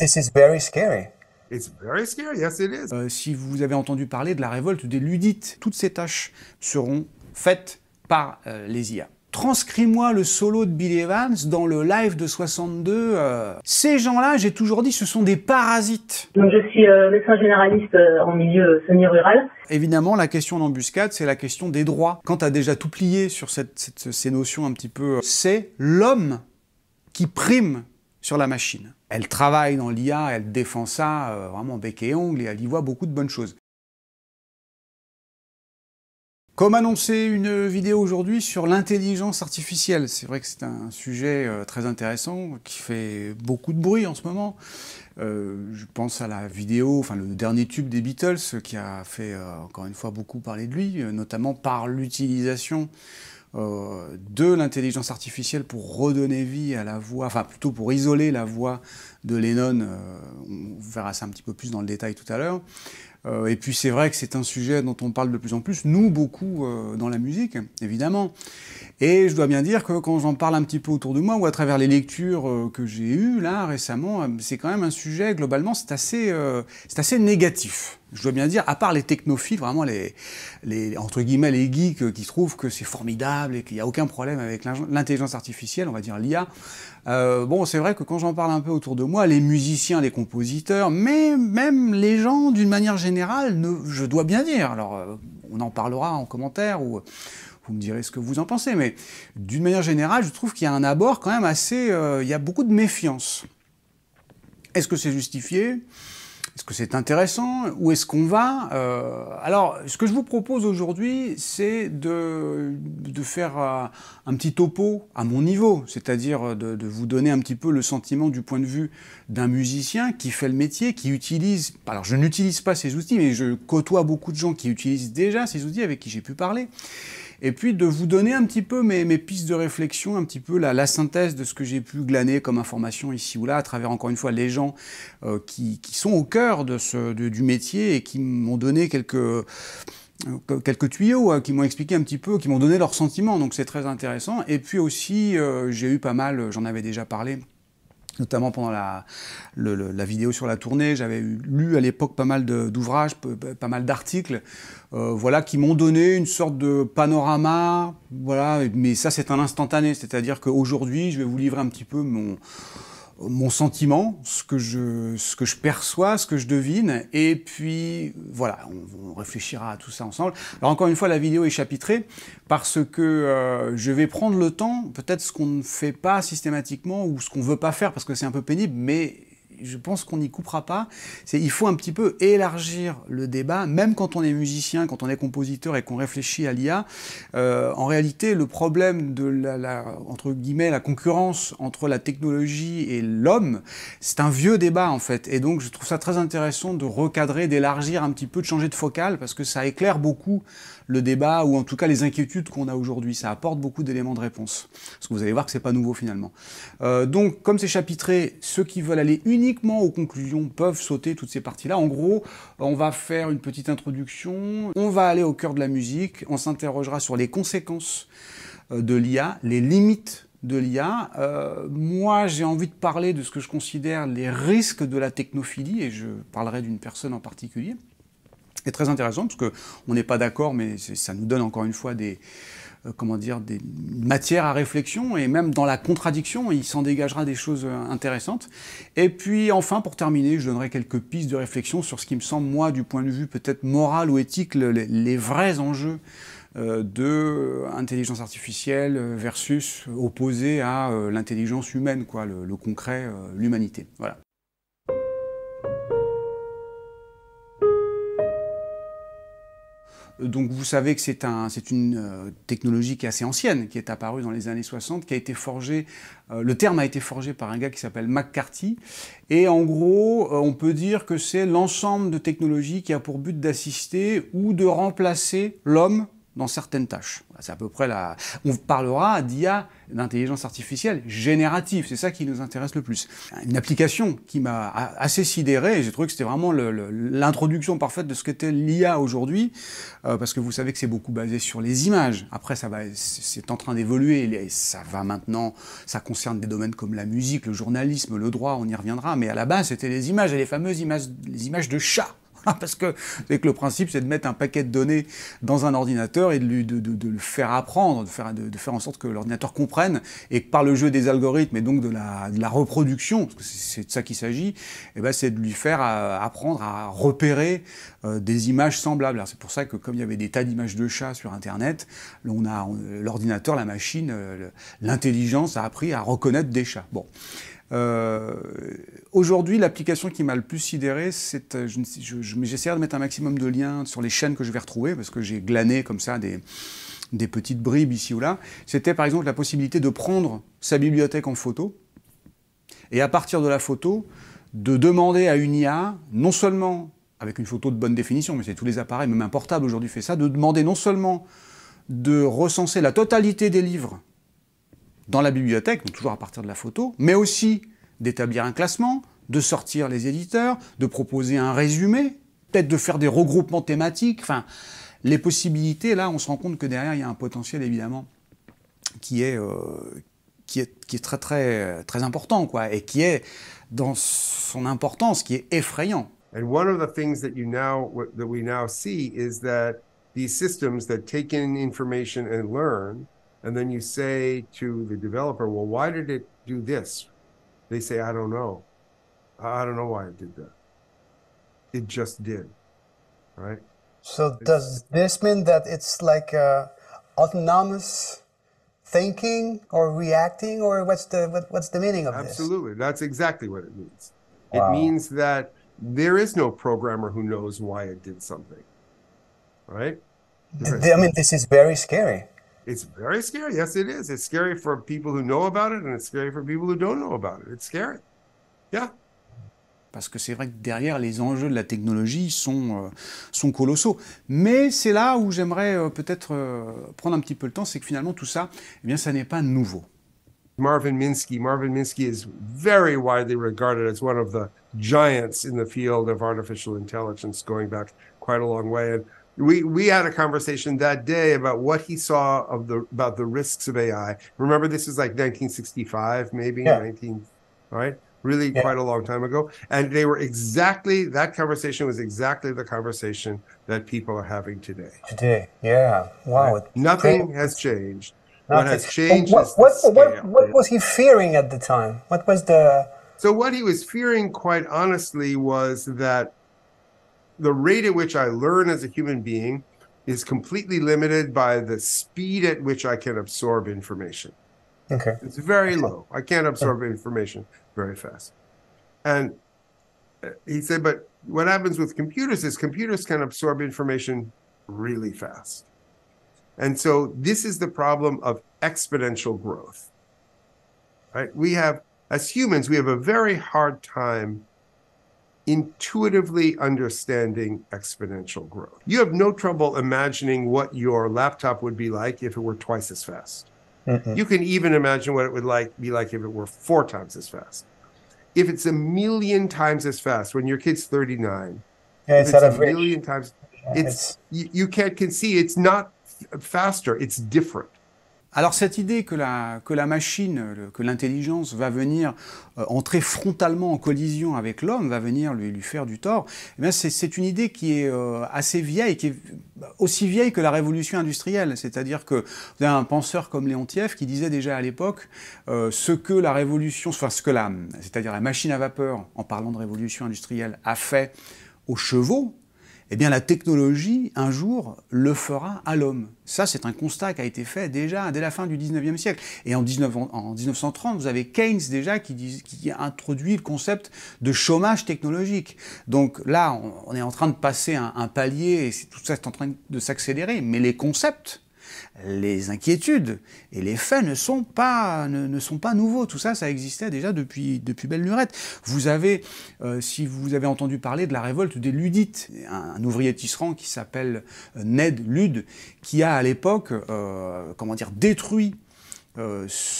This is very scary. It's very scary, yes it is. Euh, si vous avez entendu parler de la révolte des ludites, toutes ces tâches seront faites par euh, les IA. Transcris-moi le solo de Bill Evans dans le live de 62. Euh. Ces gens-là, j'ai toujours dit, ce sont des parasites. Donc je suis médecin généraliste en milieu semi-rural. Évidemment, la question d'embuscade, c'est la question des droits. Quand tu as déjà tout plié sur cette, ces notions un petit peu, c'est l'homme qui prime sur la machine elle travaille dans l'IA, elle défend ça euh, vraiment bec et ongle et elle y voit beaucoup de bonnes choses. Comme annoncé, une vidéo aujourd'hui sur l'intelligence artificielle. C'est vrai que c'est un sujet euh, très intéressant qui fait beaucoup de bruit en ce moment. Euh, je pense à la vidéo, enfin le dernier tube des Beatles qui a fait encore une fois beaucoup parler de lui, notamment par l'utilisation euh, de l'intelligence artificielle pour redonner vie à la voix, enfin plutôt pour isoler la voix de Lennon, euh, on verra ça un petit peu plus dans le détail tout à l'heure. Euh, et puis c'est vrai que c'est un sujet dont on parle de plus en plus, nous beaucoup dans la musique, évidemment. Et je dois bien dire que quand j'en parle un petit peu autour de moi ou à travers les lectures que j'ai eues là récemment, c'est quand même un sujet globalement, c'est assez négatif je dois bien dire, à part les technophiles, vraiment les, les entre guillemets les geeks euh, qui trouvent que c'est formidable et qu'il n'y a aucun problème avec l'intelligence artificielle, on va dire l'IA. Euh, bon, c'est vrai que quand j'en parle un peu autour de moi, les musiciens, les compositeurs, mais même les gens d'une manière générale, je dois bien dire. Alors, euh, on en parlera en commentaire ou vous me direz ce que vous en pensez, mais d'une manière générale, je trouve qu'il y a un abord quand même assez. il y a beaucoup de méfiance. Est-ce que c'est justifié est-ce que c'est intéressant Où est-ce qu'on va euh, Alors, ce que je vous propose aujourd'hui, c'est de, de, faire euh, un petit topo à mon niveau, c'est-à-dire euh, de, de, vous donner un petit peu le sentiment du point de vue d'un musicien qui fait le métier, qui utilise... Alors, je n'utilise pas ces outils, mais je côtoie beaucoup de gens qui utilisent déjà ces outils avec qui j'ai pu parler et puis de vous donner un petit peu mes, mes pistes de réflexion, un petit peu la, la synthèse de ce que j'ai pu glaner comme information ici ou là, à travers encore une fois les gens euh, qui, sont au cœur de ce, du métier et qui m'ont donné quelques euh, quelques tuyaux hein, qui m'ont expliqué un petit peu, qui m'ont donné leurs sentiments, donc c'est très intéressant. Et puis aussi, euh, j'ai eu pas mal, j'en avais déjà parlé, notamment pendant la, la, vidéo sur la tournée. J'avais lu à l'époque pas mal d'ouvrages, pas mal d'articles, euh, voilà, qui m'ont donné une sorte de panorama, voilà, mais ça c'est un instantané, c'est-à-dire qu'aujourd'hui je vais vous livrer un petit peu mon mon sentiment, ce que, je, ce que je perçois, ce que je devine, et puis voilà, on, réfléchira à tout ça ensemble. Alors encore une fois, la vidéo est chapitrée parce que euh, je vais prendre le temps, peut-être ce qu'on ne fait pas systématiquement ou ce qu'on veut pas faire parce que c'est un peu pénible, mais je pense qu'on n'y coupera pas. C'est il faut un petit peu élargir le débat, même quand on est musicien, quand on est compositeur et qu'on réfléchit à l'IA. Euh, en réalité, le problème de la, entre guillemets la concurrence entre la technologie et l'homme, c'est un vieux débat en fait. Et donc je trouve ça très intéressant de recadrer, d'élargir un petit peu, de changer de focale parce que ça éclaire beaucoup le débat ou en tout cas les inquiétudes qu'on a aujourd'hui. Ça apporte beaucoup d'éléments de réponse. Parce que vous allez voir que n'est pas nouveau finalement. Euh, donc, comme c'est chapitré, ceux qui veulent aller uniquement aux conclusions peuvent sauter toutes ces parties-là. En gros, on va faire une petite introduction, on va aller au cœur de la musique, on s'interrogera sur les conséquences euh, de l'IA, les limites de l'IA. Euh, moi, j'ai envie de parler de ce que je considère les risques de la technophilie, et je parlerai d'une personne en particulier est très intéressant parce que on n'est pas d'accord, mais ça nous donne encore une fois des, euh, comment dire, des matières à réflexion et même dans la contradiction, il s'en dégagera des choses euh, intéressantes. Et puis enfin, pour terminer, je donnerai quelques pistes de réflexion sur ce qui me semble, moi, du point de vue peut-être moral ou éthique, les, vrais enjeux euh, de intelligence artificielle versus opposé à l'intelligence humaine, quoi, le, le concret, l'humanité. Voilà. Donc vous savez que c'est une euh, technologie qui est assez ancienne, qui est apparue dans les années 60, qui a été forgée, euh, le terme a été forgé par un gars qui s'appelle McCarthy. Et en gros, euh, on peut dire que c'est l'ensemble de technologies qui a pour but d'assister ou de remplacer l'homme dans certaines tâches. C'est à peu près la... On parlera d'IA, d'intelligence artificielle générative, c'est ça qui nous intéresse le plus. Une application qui m'a assez sidéré, et j'ai trouvé que c'était vraiment l'introduction parfaite de ce qu'était l'IA aujourd'hui, euh, parce que vous savez que c'est beaucoup basé sur les images. Après, ça va, c'est en train d'évoluer, et ça va maintenant, ça concerne des domaines comme la musique, le journalisme, le droit, on y reviendra, mais à la base, c'était les images, et les fameuses images, les images de chats Parce que, que le principe, c'est de mettre un paquet de données dans un ordinateur et de, lui, de, le faire apprendre, de faire, de, faire en sorte que l'ordinateur comprenne et que par le jeu des algorithmes et donc de la, reproduction, parce que c'est de ça qu'il s'agit, eh ben, c'est de lui faire euh, apprendre à repérer euh, des images semblables. C'est pour ça que comme il y avait des tas d'images de chats sur Internet, l'ordinateur, la machine, euh, l'intelligence a appris à reconnaître des chats. Bon. Euh, aujourd'hui, l'application qui m'a le plus sidéré, c'est euh, je, j'essaierai de mettre un maximum de liens sur les chaînes que je vais retrouver parce que j'ai glané comme ça des, des petites bribes ici ou là. C'était par exemple la possibilité de prendre sa bibliothèque en photo et à partir de la photo de demander à une IA non seulement avec une photo de bonne définition, mais c'est tous les appareils, même un portable aujourd'hui fait ça, de demander non seulement de recenser la totalité des livres dans la bibliothèque, donc toujours à partir de la photo, mais aussi d'établir un classement, de sortir les éditeurs, de proposer un résumé, peut-être de faire des regroupements thématiques. Enfin, les possibilités, là, on se rend compte que derrière, il y a un potentiel, évidemment, qui est, euh, qui est, qui est très, très, très important, quoi, et qui est, dans son importance, qui est effrayant. one of the things that you that we now see is that these systems that take And then you say to the developer, well, why did it do this? They say, I don't know. I don't know why it did that. It just did. Right? So it's, does this mean that it's like a uh, autonomous thinking or reacting or what's the what, what's the meaning of absolutely. this? Absolutely. That's exactly what it means. Wow. It means that there is no programmer who knows why it did something. Right? I mean this is very scary. It's very scary. Yes, it is. It's scary for people who know about it, and it's scary for people who don't know about it. It's scary. Yeah. Parce que c'est vrai que derrière, les enjeux de la technologie sont, euh, sont colossaux. Mais c'est là où j'aimerais euh, peut-être euh, prendre un petit peu le temps, c'est que finalement tout ça, eh bien, ça n'est pas nouveau. Marvin Minsky. Marvin Minsky is very widely regarded as one of the giants in the field of artificial intelligence, going back quite a long way. And we we had a conversation that day about what he saw of the about the risks of AI. Remember, this is like 1965, maybe yeah. 19, Right, really yeah. quite a long time ago. And they were exactly that conversation was exactly the conversation that people are having today. Today, yeah, wow, right? nothing changed. has changed. Nothing. What has changed? What what, what was he fearing at the time? What was the so what he was fearing, quite honestly, was that the rate at which I learn as a human being is completely limited by the speed at which I can absorb information. Okay. It's very low. I can't absorb information very fast. And uh, he said, but what happens with computers is computers can absorb information really fast. And so this is the problem of exponential growth. Right? We have, as humans, we have a very hard time intuitively understanding exponential growth. You have no trouble imagining what your laptop would be like if it were twice as fast. Mm-hmm. You can even imagine what it would like be like if it were four times as fast. If it's a million times as fast when your kid's 39, yeah, it's, it's a million times, it's, it's you, you can't conceive it's not faster, it's different. Alors cette idée que la, que la machine, que l'intelligence va venir euh, entrer frontalement en collision avec l'homme, va venir lui, lui, faire du tort, eh c'est une idée qui est euh, assez vieille, qui est aussi vieille que la révolution industrielle. C'est-à-dire que un penseur comme Léon Léontief qui disait déjà à l'époque euh, ce que la révolution, enfin ce que la, c'est-à-dire la machine à vapeur, en parlant de révolution industrielle, a fait aux chevaux, eh bien la technologie, un jour, le fera à l'homme. Ça, c'est un constat qui a été fait déjà dès la fin du 19e siècle. Et en, 19, en 1930, vous avez Keynes déjà qui, qui, introduit le concept de chômage technologique. Donc là, on, est en train de passer un, un palier, et tout ça est en train de s'accélérer, mais les concepts les inquiétudes et les faits ne sont pas, ne, sont pas nouveaux. Tout ça, ça existait déjà depuis, depuis belle lurette. Vous avez, euh, si vous avez entendu parler de la révolte des Ludites, un, ouvrier tisserand qui s'appelle euh, Ned Lude, qui a à l'époque, euh, comment dire, détruit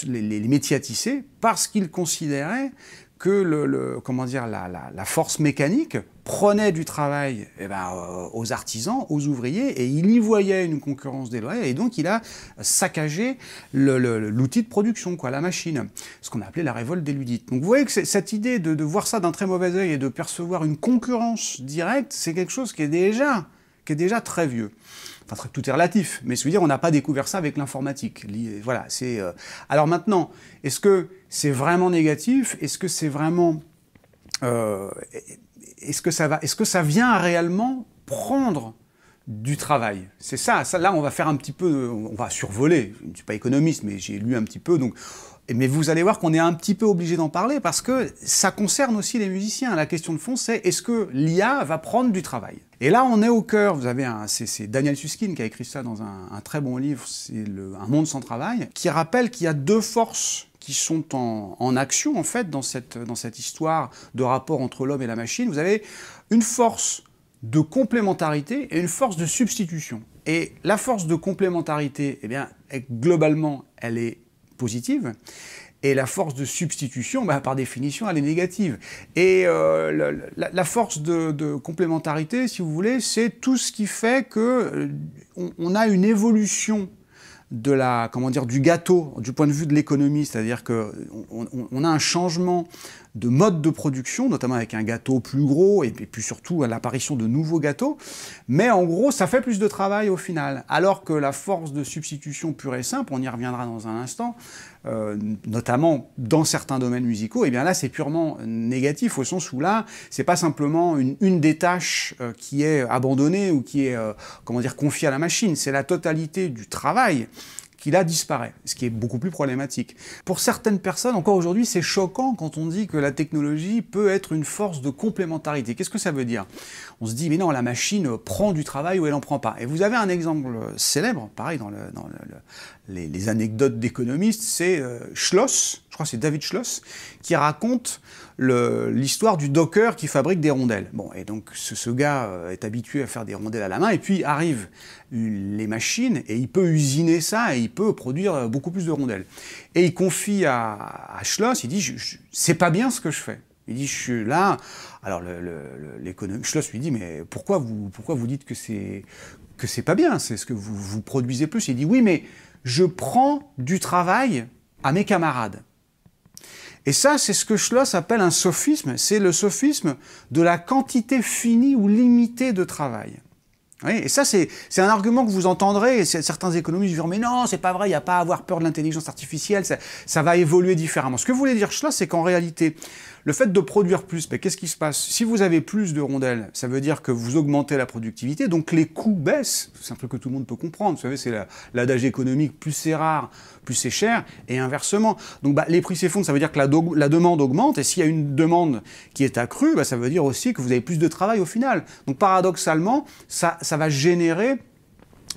les, les, métiers à tisser parce qu'il considérait que le, la, force mécanique prenait du travail eh ben, euh, aux artisans, aux ouvriers, et il y voyait une concurrence déloyale, et donc il a saccagé l'outil de production, quoi, la machine, ce qu'on a appelé la révolte des ludites. Donc vous voyez que cette idée de, voir ça d'un très mauvais œil et de percevoir une concurrence directe, c'est quelque chose qui est déjà très vieux. Enfin, tout est relatif, mais je veux dire, on n'a pas découvert ça avec l'informatique. Voilà, c'est. Euh, alors maintenant, est-ce que c'est vraiment négatif Est-ce que c'est vraiment. Euh, est-ce que ça va Est-ce que ça vient réellement prendre du travail. C'est ça, ça, là on va faire un petit peu, on va survoler, je ne suis pas économiste, mais j'ai lu un petit peu, donc mais vous allez voir qu'on est un petit peu obligé d'en parler parce que ça concerne aussi les musiciens. La question de fond, c'est est-ce que l'IA va prendre du travail Et là, on est au cœur. Vous avez un, c'est, Daniel Suskin qui a écrit ça dans un, très bon livre, c'est Un monde sans travail, qui rappelle qu'il y a deux forces qui sont en, action en fait dans cette, dans cette histoire de rapport entre l'homme et la machine. Vous avez une force de complémentarité et une force de substitution. Et la force de complémentarité, eh bien, globalement, elle est positive. Et la force de substitution, bah, par définition, elle est négative. Et euh, la, force de, complémentarité, si vous voulez, c'est tout ce qui fait que euh, on, a une évolution de la, comment dire, du gâteau du point de vue de l'économie, c'est-à-dire que a un changement de mode de production, notamment avec un gâteau plus gros et puis surtout à l'apparition de nouveaux gâteaux. Mais en gros, ça fait plus de travail au final. Alors que la force de substitution pure et simple, on y reviendra dans un instant, euh, notamment dans certains domaines musicaux, et eh bien là c'est purement négatif au sens où là c'est pas simplement une, des tâches euh, qui est abandonnée ou qui est euh, comment dire confiée à la machine, c'est la totalité du travail qui là disparaît, ce qui est beaucoup plus problématique. Pour certaines personnes, encore aujourd'hui, c'est choquant quand on dit que la technologie peut être une force de complémentarité. Qu'est-ce que ça veut dire On se dit, mais non, la machine prend du travail ou elle n'en prend pas. Et vous avez un exemple célèbre, pareil, dans le, dans le les, anecdotes d'économistes, c'est euh, Schloss, je crois que c'est David Schloss, qui raconte l'histoire du docker qui fabrique des rondelles. Bon, et donc ce, gars euh, est habitué à faire des rondelles à la main, et puis arrivent les machines, et il peut usiner ça, et il peut produire euh, beaucoup plus de rondelles. Et il confie à, Schloss, il dit, c'est pas bien ce que je fais. Il dit, je suis là. Alors, l'économiste, Schloss lui dit, mais pourquoi vous, pourquoi vous dites que c'est, que c'est pas bien C'est ce que vous, vous produisez plus. Il dit, oui, mais je prends du travail à mes camarades. Et ça, c'est ce que Schloss appelle un sophisme, c'est le sophisme de la quantité finie ou limitée de travail. et ça, c'est un argument que vous entendrez. certains économistes diront Mais non, c'est pas vrai, il n'y a pas à avoir peur de l'intelligence artificielle, ça, ça, va évoluer différemment. Ce que voulait dire Schloss, c'est qu'en réalité, le fait de produire plus, ben, qu'est-ce qui se passe Si vous avez plus de rondelles, ça veut dire que vous augmentez la productivité, donc les coûts baissent. C'est un truc que tout le monde peut comprendre. Vous savez, c'est l'adage économique, plus c'est rare, plus c'est cher, et inversement. Donc bah, les prix s'effondrent, ça veut dire que la, la demande augmente, et s'il y a une demande qui est accrue, bah, ça veut dire aussi que vous avez plus de travail au final. Donc paradoxalement, ça, ça va générer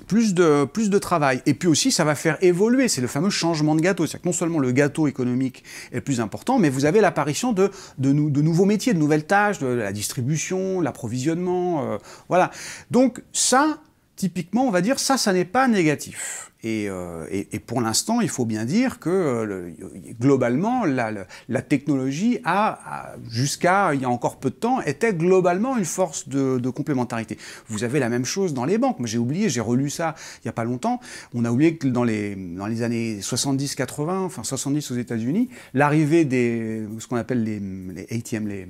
plus de, plus de travail. Et puis aussi, ça va faire évoluer, c'est le fameux changement de gâteau. C'est-à-dire que non seulement le gâteau économique est plus important, mais vous avez l'apparition de, de, de, nouveaux métiers, de nouvelles tâches, de, la distribution, l'approvisionnement, euh, voilà. Donc ça, typiquement, on va dire, ça, ça n'est pas négatif. Et, euh, et, et pour l'instant, il faut bien dire que globalement, la, technologie a, jusqu'à il y a encore peu de temps, était globalement une force de, de complémentarité. Vous avez la même chose dans les banques. Moi, j'ai oublié, j'ai relu ça il n'y a pas longtemps. On a oublié que dans les, dans les années 70-80, enfin 70 aux États-Unis, l'arrivée des, ce qu'on appelle les, les ATM, les, euh,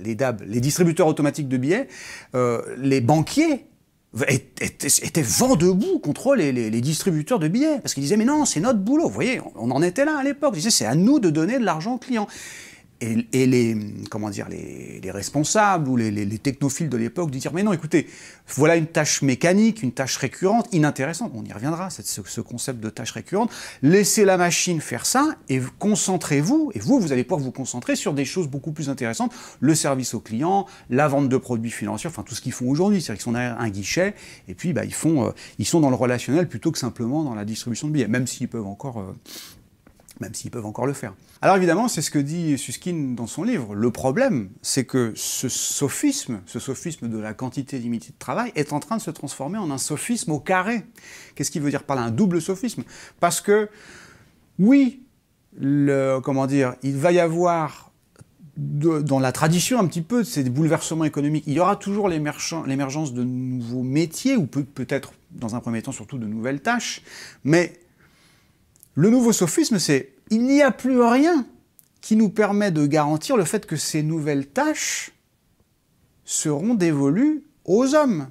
les DAB, les distributeurs automatiques de billets, euh, les banquiers était, vent debout contre les, distributeurs de billets, parce qu'ils disaient, mais non, c'est notre boulot, vous voyez, on, en était là à l'époque, ils disaient, c'est à nous de donner de l'argent aux clients et, et, les, comment dire, les, les responsables ou les, les, les technophiles de l'époque de dire mais non, écoutez, voilà une tâche mécanique, une tâche récurrente, inintéressante, on y reviendra, ce, concept de tâche récurrente, laissez la machine faire ça et concentrez-vous, et vous, vous allez pouvoir vous concentrer sur des choses beaucoup plus intéressantes, le service au client, la vente de produits financiers, enfin tout ce qu'ils font aujourd'hui, c'est-à-dire qu'ils sont derrière un guichet, et puis bah, ils, font, euh, ils sont dans le relationnel plutôt que simplement dans la distribution de billets, même s'ils peuvent encore euh, même s'ils peuvent encore le faire. Alors évidemment, c'est ce que dit Suskin dans son livre. Le problème, c'est que ce sophisme, ce sophisme de la quantité limitée de travail, est en train de se transformer en un sophisme au carré. Qu'est-ce qu'il veut dire par là Un double sophisme. Parce que, oui, comment dire, il va y avoir dans la tradition un petit peu de ces bouleversements économiques, il y aura toujours l'émergence de nouveaux métiers, ou peut-être dans un premier temps surtout de nouvelles tâches, mais le nouveau sophisme, c'est il n'y a plus rien qui nous permet de garantir le fait que ces nouvelles tâches seront dévolues aux hommes.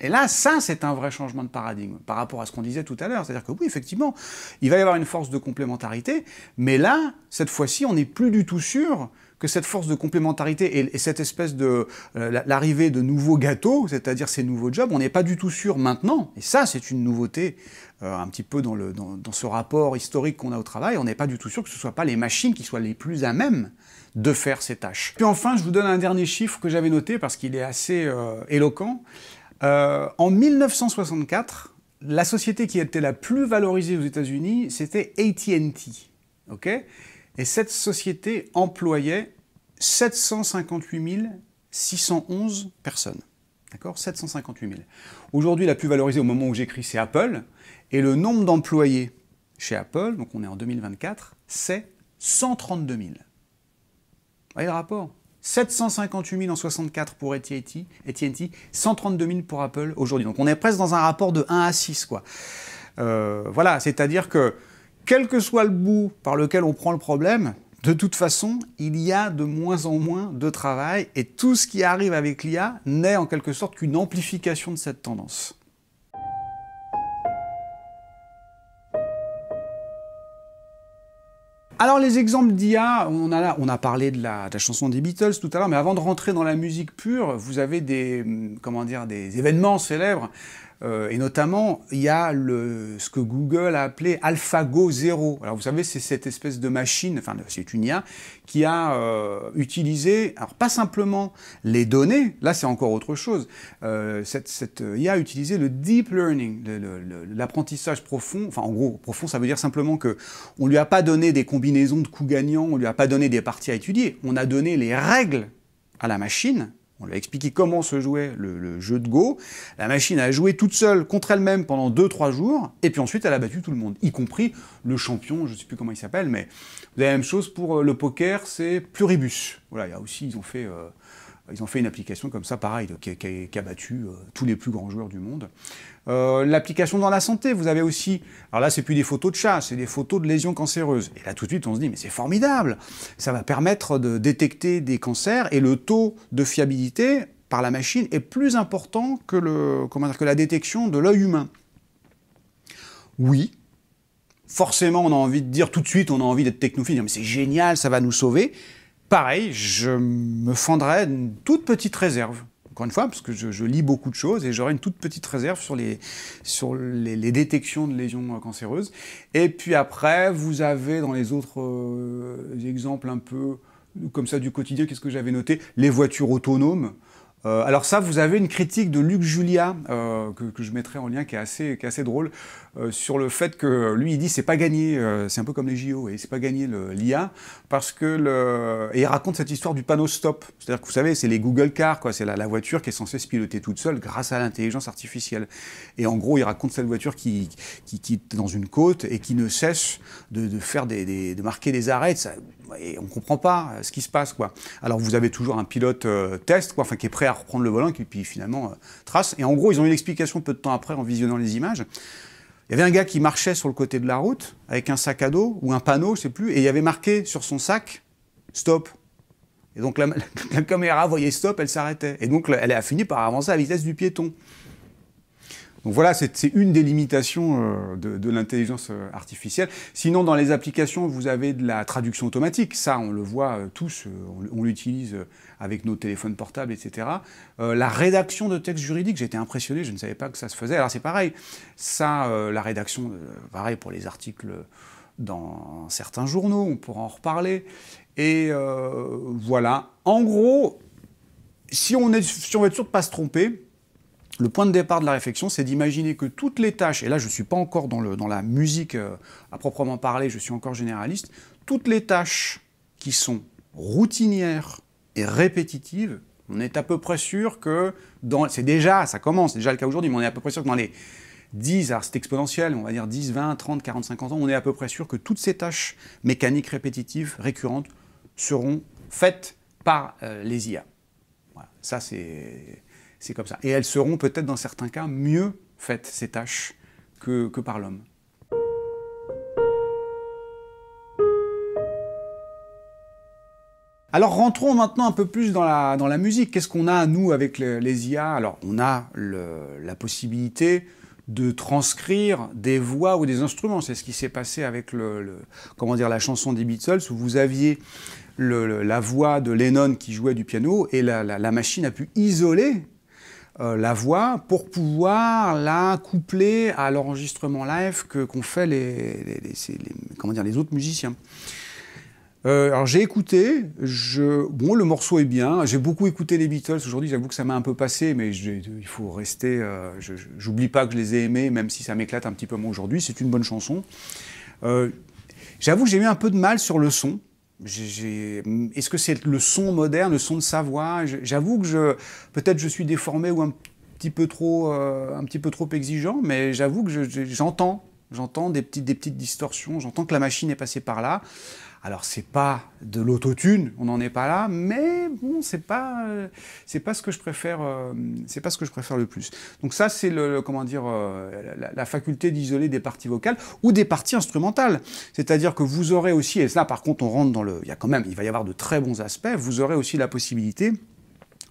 Et là, ça, c'est un vrai changement de paradigme par rapport à ce qu'on disait tout à l'heure. C'est-à-dire que oui, effectivement, il va y avoir une force de complémentarité, mais là, cette fois-ci, on n'est plus du tout sûr que cette force de complémentarité et, cette espèce de euh, l'arrivée de nouveaux gâteaux, c'est-à-dire ces nouveaux jobs, on n'est pas du tout sûr maintenant, et ça c'est une nouveauté euh, un petit peu dans, le, dans, ce rapport historique qu'on a au travail, on n'est pas du tout sûr que ce ne soient pas les machines qui soient les plus à même de faire ces tâches. Puis enfin, je vous donne un dernier chiffre que j'avais noté parce qu'il est assez euh, éloquent. en 1964, la société qui était la plus valorisée aux États-Unis, c'était ATT. ok et cette société employait 758 611 personnes. D'accord 758 000. Aujourd'hui, la plus valorisée au moment où j'écris, c'est Apple. Et le nombre d'employés chez Apple, donc on est en 2024, c'est 132 000. Vous voyez le rapport 758 000 en 64 pour AT&T, 132 000 pour Apple aujourd'hui. Donc on est presque dans un rapport de 1 à 6. Quoi. Euh, voilà, c'est-à-dire que quel que soit le bout par lequel on prend le problème, de toute façon, il y a de moins en moins de travail et tout ce qui arrive avec l'IA n'est en quelque sorte qu'une amplification de cette tendance. Alors les exemples d'IA, on a, parlé de la, chanson des Beatles tout à l'heure, mais avant de rentrer dans la musique pure, vous avez des, hum, comment dire, des événements célèbres euh, et notamment, il y a ce que Google a appelé AlphaGo Zero. Alors vous savez, c'est cette espèce de machine, enfin c'est une IA, qui a euh, utilisé, alors pas simplement les données, là c'est encore autre chose, euh, cette, IA a utilisé le deep learning, l'apprentissage profond, enfin en gros, profond ça veut dire simplement qu'on on lui a pas donné des combinaisons de coups gagnants, on lui a pas donné des parties à étudier, on a donné les règles à la machine, on lui a expliqué comment se jouait le, jeu de Go. La machine a joué toute seule contre elle-même pendant 2-3 jours, et puis ensuite elle a battu tout le monde, y compris le champion, je ne sais plus comment il s'appelle, mais la même chose pour euh, le poker, c'est Pluribus. Voilà, il y a aussi, ils ont fait euh, ils ont fait une application comme ça, pareil, qui, a battu euh, tous les plus grands joueurs du monde. Euh, l'application dans la santé, vous avez aussi. Alors là, c'est plus des photos de chats, c'est des photos de lésions cancéreuses. Et là, tout de suite, on se dit, mais c'est formidable Ça va permettre de détecter des cancers et le taux de fiabilité par la machine est plus important que, le, que la détection de l'œil humain. Oui, forcément, on a envie de dire tout de suite, on a envie d'être technophile, mais c'est génial, ça va nous sauver pareil, je me fendrais une toute petite réserve. Encore une fois, parce que je, lis beaucoup de choses et j'aurai une toute petite réserve sur les, sur les, détections de lésions cancéreuses. Et puis après, vous avez dans les autres euh, exemples un peu comme ça du quotidien, qu'est-ce que j'avais noté Les voitures autonomes. Euh, alors ça, vous avez une critique de Luc Julia, euh, que, je mettrai en lien, qui est assez, qui drôle, euh, sur le fait que lui, il dit c'est pas gagné, c'est un peu comme les JO, et c'est pas gagné l'IA, parce que Et il raconte cette histoire du panneau stop. C'est-à-dire que vous savez, c'est les Google Cars, quoi, c'est la, voiture qui est censée se piloter toute seule grâce à l'intelligence artificielle. Et en gros, il raconte cette voiture qui, quitte dans une côte et qui ne cesse de, faire des, des, marquer des arrêts. Ça, et on ne comprend pas euh, ce qui se passe. Alors vous avez toujours un pilote euh, test, qui est prêt à reprendre le volant, qui puis finalement euh, trace. Et en gros, ils ont eu l'explication peu de temps après en visionnant les images. Il y avait un gars qui marchait sur le côté de la route avec un sac à dos ou un panneau, je sais plus, et il y avait marqué sur son sac stop. Et donc la, la caméra voyait stop, elle s'arrêtait. Et donc elle a fini par avancer à la vitesse du piéton. Donc voilà, c'est une des limitations euh, de, l'intelligence euh, artificielle. Sinon, dans les applications, vous avez de la traduction automatique. Ça, on le voit euh, tous, on, l'utilise avec nos téléphones portables, etc. la rédaction de textes juridiques, été impressionné, je ne savais pas que ça se faisait. Alors c'est pareil, ça, la rédaction, pareil pour les articles dans certains journaux, on pourra en reparler. Et voilà, en gros, si on, est, si on veut être sûr de ne pas se tromper, le point de départ de la réflexion, c'est d'imaginer que toutes les tâches, et là je ne suis pas encore dans, la musique euh, à proprement parler, je suis encore généraliste, toutes les tâches qui sont routinières et répétitives, on est à peu près sûr que dans. C'est déjà, ça commence, déjà le cas aujourd'hui, mais on est à peu près sûr que dans les 10, alors c'est exponentiel, on va dire 10, 20, 30, 40, 50 ans, on est à peu près sûr que toutes ces tâches mécaniques répétitives, récurrentes, seront faites par euh, les IA. Voilà, ça c'est c'est comme ça. Et elles seront peut-être dans certains cas mieux faites, ces tâches, que, par l'homme. Alors rentrons maintenant un peu plus dans la, dans la musique. Qu'est-ce qu'on a, nous, avec les, IA Alors on a la possibilité de transcrire des voix ou des instruments. C'est ce qui s'est passé avec comment dire, la chanson des Beatles, où vous aviez la voix de Lennon qui jouait du piano, et la machine a pu isoler euh, la voix pour pouvoir la coupler à l'enregistrement live que qu'ont fait les, autres musiciens. Euh, alors j'ai écouté, bon le morceau est bien, j'ai beaucoup écouté les Beatles aujourd'hui, j'avoue que ça m'a un peu passé, mais il faut rester, euh, j'oublie pas que je les ai aimés, même si ça m'éclate un petit peu moins aujourd'hui, c'est une bonne chanson. j'avoue que j'ai eu un peu de mal sur le son, est-ce que c'est le son moderne, le son de sa voix J'avoue que je, peut-être je suis déformé ou un petit peu trop, euh, un petit peu trop exigeant, mais j'avoue que j'entends, j'entends des petites, des petites distorsions, j'entends que la machine est passée par là. Alors c'est pas de l'autotune, on n'en est pas là, mais bon, c'est pas euh, ce que je préfère, euh, c'est pas ce que je préfère le plus. Donc ça c'est le, comment dire euh, la, faculté d'isoler des parties vocales ou des parties instrumentales. C'est-à-dire que vous aurez aussi et là par contre on rentre dans le il a quand même il va y avoir de très bons aspects, vous aurez aussi la possibilité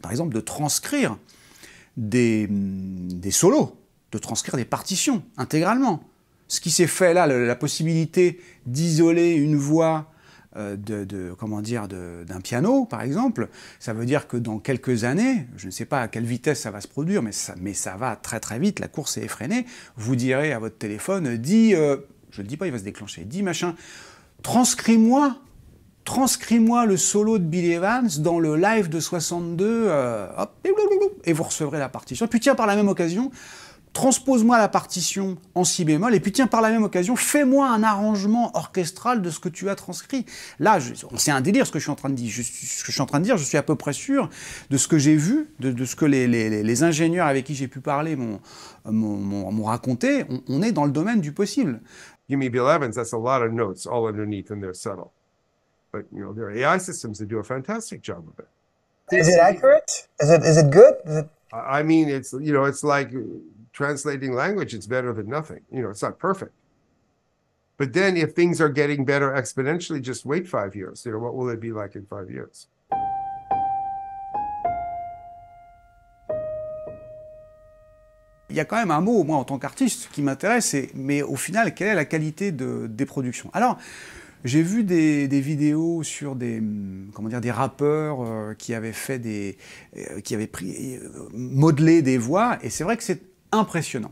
par exemple de transcrire des hum, solos, de transcrire des partitions intégralement. Ce qui s'est fait là, la possibilité d'isoler une voix euh, de, comment dire d'un piano, par exemple, ça veut dire que dans quelques années, je ne sais pas à quelle vitesse ça va se produire, mais ça, mais ça va très très vite, la course est effrénée, vous direz à votre téléphone, dis, euh, je ne le dis pas, il va se déclencher, dis machin, transcris-moi, transcris-moi le solo de Billy Evans dans le live de 62, euh, et vous recevrez la partition. Puis tiens, par la même occasion, transpose-moi la partition en si bémol, et puis tiens, par la même occasion, fais-moi un arrangement orchestral de ce que tu as transcrit. Là, c'est un délire ce que je suis en train de dire. Je, ce que je suis en train de dire, je suis à peu près sûr de ce que j'ai vu, de, ce que les, ingénieurs avec qui j'ai pu parler m'ont raconté. On, est dans le domaine du possible. Give me Bill Evans, that's a lot of notes all underneath and they're subtle. But, you know, there are AI systems that do a fantastic job of it. Is it accurate? Is it, good? I mean, it's, you know, it's like translating language, it's better than nothing. You know, it's not perfect. But then if things are getting better exponentially, just wait five years. You know, what will it be like in five years? Il y a quand même un mot, moi, en tant qu'artiste, qui m'intéresse, c'est mais au final, quelle est la qualité de, des productions Alors, j'ai vu des, des, vidéos sur des, comment dire, des rappeurs euh, qui avaient fait des, euh, qui avaient pris, euh, modelé des voix, et c'est vrai que c'est impressionnant.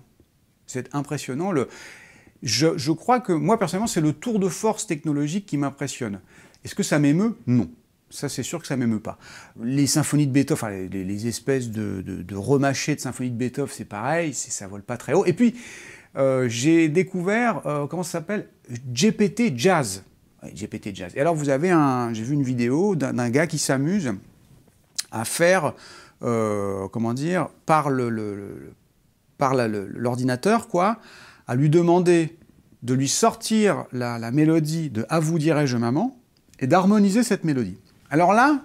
C'est impressionnant. Le... Je, crois que moi, personnellement, c'est le tour de force technologique qui m'impressionne. Est-ce que ça m'émeut Non. Ça, c'est sûr que ça m'émeut pas. Les symphonies de Beethoven, les, espèces de, de, de remâchés de symphonies de Beethoven, c'est pareil, ça vole pas très haut. Et puis, euh, j'ai découvert, euh, comment ça s'appelle GPT Jazz. GPT Jazz. Et alors, vous avez un, j'ai vu une vidéo d'un gars qui s'amuse à faire, euh, comment dire, par le par l'ordinateur, quoi, à lui demander de lui sortir la, mélodie de À vous dirais-je maman et d'harmoniser cette mélodie. Alors là,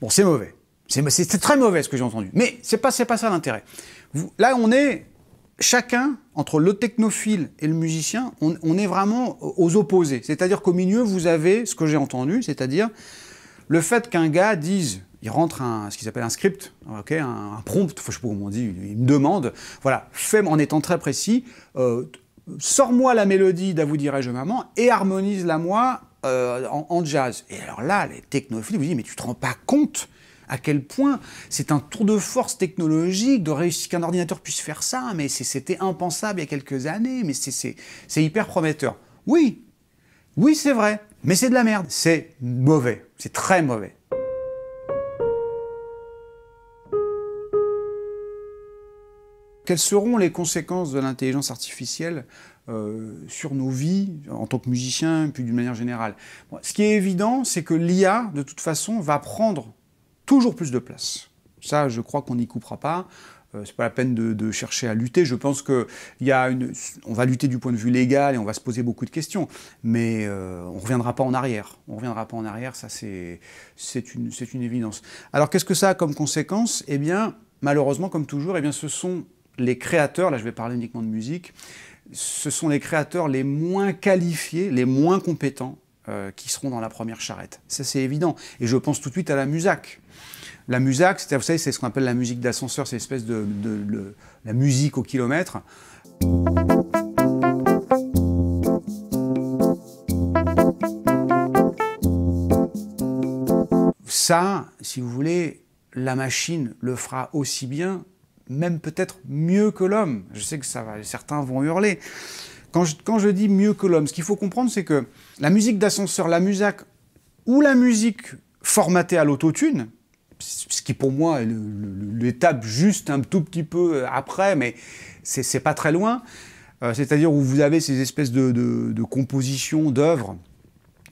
bon, c'est mauvais. C'est très mauvais ce que j'ai entendu. Mais c'est pas, pas ça l'intérêt. Là, on est chacun, entre le technophile et le musicien, on est vraiment aux opposés. C'est-à-dire qu'au milieu, vous avez ce que j'ai entendu, c'est-à-dire le fait qu'un gars dise il rentre un, ce qu'ils appellent un script, ok, un, un, prompt, je sais pas comment on dit, il, me demande, voilà, fais, en étant très précis, euh, sors-moi la mélodie d'A vous dirai-je maman et harmonise-la moi euh, en, jazz. Et alors là, les technophiles vous disent, mais tu te rends pas compte à quel point c'est un tour de force technologique de réussir qu'un ordinateur puisse faire ça, mais c'était impensable il y a quelques années, mais c'est hyper prometteur. Oui, oui c'est vrai, mais c'est de la merde, c'est mauvais, c'est très mauvais. Quelles seront les conséquences de l'intelligence artificielle euh, sur nos vies, en tant que musiciens, puis d'une manière générale Ce qui est évident, c'est que l'IA, de toute façon, va prendre toujours plus de place. Ça, je crois qu'on n'y coupera pas. Ce euh, c'est pas la peine de, chercher à lutter. Je pense que y a on va lutter du point de vue légal et on va se poser beaucoup de questions, mais on euh, on reviendra pas en arrière. On reviendra pas en arrière, ça c'est c'est une, une évidence. Alors qu'est-ce que ça a comme conséquence Eh bien, malheureusement, comme toujours, eh bien, ce sont les créateurs, là je vais parler uniquement de musique, ce sont les créateurs les moins qualifiés, les moins compétents euh, qui seront dans la première charrette. Ça c'est évident. Et je pense tout de suite à la Musac. La Musac, vous savez, c'est ce qu'on appelle la musique d'ascenseur, c'est l'espèce de, la musique au kilomètre. Ça, si vous voulez, la machine le fera aussi bien même peut-être mieux que l'homme. Je sais que ça certains vont hurler. Quand je, dis mieux que l'homme, ce qu'il faut comprendre, c'est que la musique d'ascenseur, la musique ou la musique formatée à l'autotune, ce qui pour moi est l'étape juste un tout petit peu euh, après, mais c'est pas très loin, euh, c'est-à-dire où vous avez ces espèces de, de, de compositions, d'œuvres,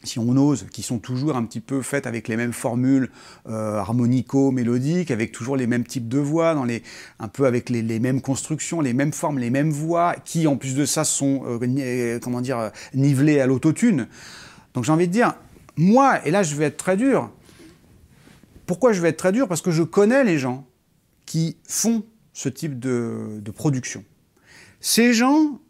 si on ose, qui sont toujours un petit peu faites avec les mêmes formules euh, harmonico-mélodiques, avec toujours les mêmes types de voix, dans les, un peu avec les, mêmes constructions, les mêmes formes, les mêmes voix, qui en plus de ça sont euh, euh, comment dire, nivelées à l'autotune. Donc j'ai envie de dire, moi, et là je vais être très dur, pourquoi je vais être très dur Parce que je connais les gens qui font ce type de, de production. Ces gens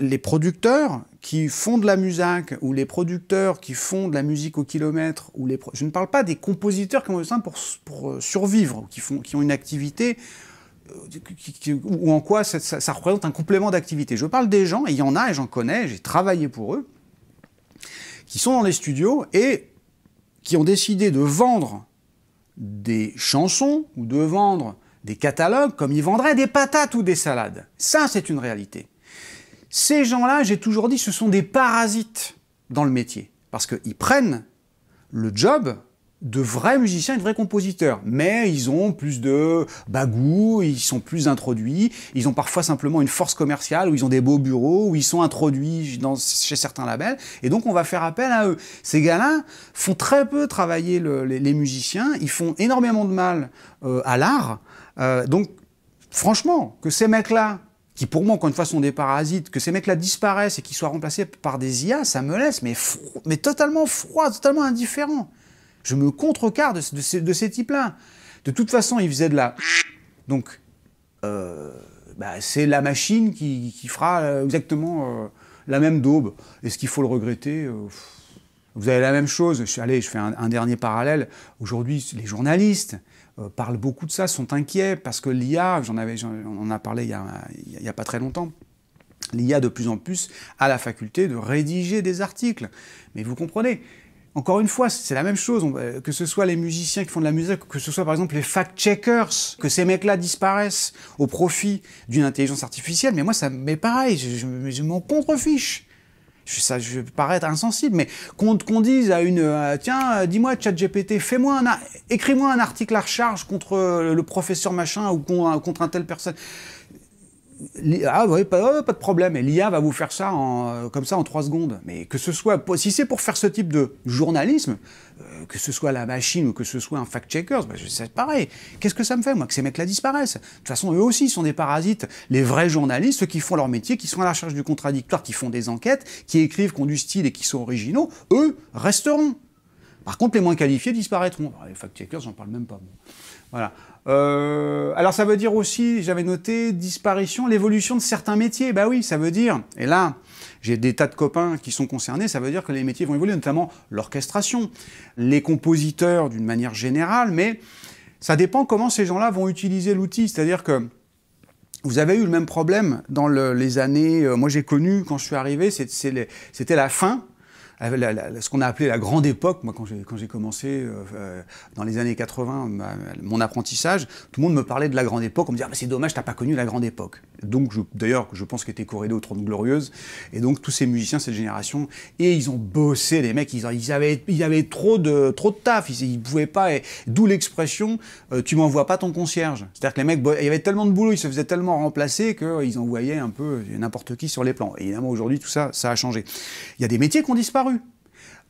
les producteurs qui font de la musique, ou les producteurs qui font de la musique au kilomètre, ou les je ne parle pas des compositeurs qui ont besoin pour, pour euh, survivre, ou qui, font, qui ont une activité, euh, ou en quoi ça, ça représente un complément d'activité. Je parle des gens, et il y en a, et j'en connais, j'ai travaillé pour eux, qui sont dans les studios et qui ont décidé de vendre des chansons ou de vendre des catalogues comme ils vendraient des patates ou des salades. Ça, c'est une réalité. Ces gens-là, j'ai toujours dit, ce sont des parasites dans le métier. Parce qu'ils prennent le job de vrais musiciens et de vrais compositeurs. Mais ils ont plus de bagou, ils sont plus introduits, ils ont parfois simplement une force commerciale, où ils ont des beaux bureaux, où ils sont introduits dans, chez certains labels, et donc on va faire appel à eux. Ces gars-là font très peu travailler les, musiciens, ils font énormément de mal euh, à l'art, euh, donc franchement, que ces mecs-là qui pour moi, encore une fois, sont des parasites, que ces mecs-là disparaissent et qu'ils soient remplacés par des IA, ça me laisse mais, mais totalement froid, totalement indifférent. Je me contrecarre de, de, ces, types-là. De toute façon, ils faisaient de la... Donc, euh, bah, c'est la machine qui, fera euh, exactement euh, la même daube. Est-ce qu'il faut le regretter Vous avez la même chose. Allez, je fais un dernier parallèle. Aujourd'hui, les journalistes, euh, parlent beaucoup de ça, sont inquiets parce que l'IA, j'en avais, on en a parlé il y a, pas très longtemps, l'IA de plus en plus a la faculté de rédiger des articles. Mais vous comprenez, encore une fois, c'est la même chose, euh, que ce soit les musiciens qui font de la musique, que ce soit par exemple les fact-checkers, que ces mecs-là disparaissent au profit d'une intelligence artificielle, mais moi ça m'est pareil, je, je, je m'en contrefiche ça, je vais paraître insensible, mais qu'on dise à une euh, tiens, euh, dis-moi, GPT, fais-moi un écris-moi un article à recharge contre euh, le professeur machin ou contre un telle personne. Ah oui, pas, oh, pas de problème, et l'IA va vous faire ça en, euh, comme ça en trois secondes. Mais que ce soit, si c'est pour faire ce type de journalisme, euh, que ce soit la machine ou que ce soit un fact-checker, bah, c'est pareil. Qu'est-ce que ça me fait, moi, que ces mecs-là disparaissent De toute façon, eux aussi sont des parasites. Les vrais journalistes, ceux qui font leur métier, qui sont à la recherche du contradictoire, qui font des enquêtes, qui écrivent, qui ont du style et qui sont originaux, eux resteront. Par contre, les moins qualifiés disparaîtront. Bah, les fact-checkers, j'en parle même pas. Voilà. Euh, alors ça veut dire aussi, j'avais noté, disparition, l'évolution de certains métiers. Bah oui, ça veut dire, et là, j'ai des tas de copains qui sont concernés, ça veut dire que les métiers vont évoluer, notamment l'orchestration, les compositeurs d'une manière générale, mais ça dépend comment ces gens-là vont utiliser l'outil. C'est-à-dire que vous avez eu le même problème dans les années, euh, moi j'ai connu quand je suis arrivé, c'était la fin ce qu'on a appelé la grande époque, moi quand j'ai commencé euh, euh, dans les années 80 mon apprentissage, tout le monde me parlait de la grande époque, on me disait ah, c'est dommage t'as pas connu la grande époque. Donc d'ailleurs je pense qu'était corrélé au Trône Glorieuse, et donc tous ces musiciens cette génération, et ils ont bossé les mecs, ils, avaient, trop, de, trop de taf, ils, pouvaient pas, d'où l'expression euh, tu m'envoies pas ton concierge ». C'est-à-dire que les mecs, il y avait tellement de boulot, ils se faisaient tellement remplacer qu'ils envoyaient un peu n'importe qui sur les plans. évidemment aujourd'hui tout ça, ça a changé. Il y a des métiers qui ont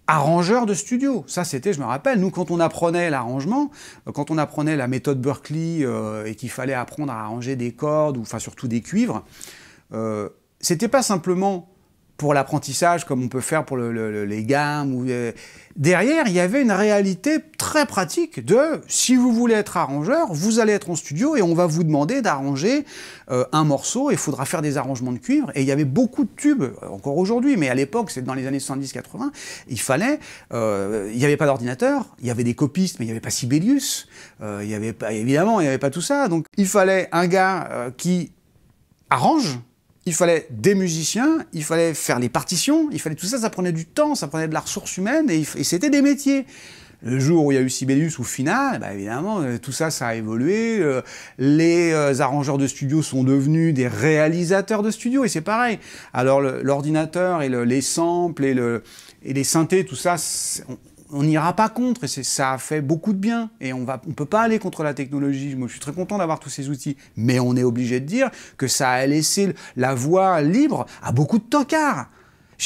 Arrangeur de studio, ça c'était, je me rappelle, nous quand on apprenait l'arrangement, euh, quand on apprenait la méthode Berkeley euh, et qu'il fallait apprendre à arranger des cordes, ou enfin surtout des cuivres, euh, c'était pas simplement pour l'apprentissage, comme on peut faire pour les gammes. Euh, derrière, il y avait une réalité très pratique de si vous voulez être arrangeur, vous allez être en studio et on va vous demander d'arranger euh, un morceau. Il faudra faire des arrangements de cuivre. Et il y avait beaucoup de tubes, encore aujourd'hui, mais à l'époque, c'est dans les années 70-80, il fallait. Euh, il n'y avait pas d'ordinateur, il y avait des copistes, mais il n'y avait pas Sibelius. il y avait pas, évidemment, il n'y avait pas tout ça. Donc il fallait un gars qui arrange il fallait des musiciens, il fallait faire les partitions, il fallait tout ça, ça prenait du temps, ça prenait de la ressource humaine et, c'était des métiers. Le jour où il y a eu Sibelius ou final, eh ben, évidemment, euh, tout ça, ça a évolué. Euh, les euh, arrangeurs de studio sont devenus des réalisateurs de studio, et c'est pareil. Alors l'ordinateur et les samples et, et les synthés, tout ça, on n'ira pas contre, et ça a fait beaucoup de bien, et on ne peut pas aller contre la technologie. je suis très content d'avoir tous ces outils, mais on est obligé de dire que ça a laissé la voie libre à beaucoup de tocards.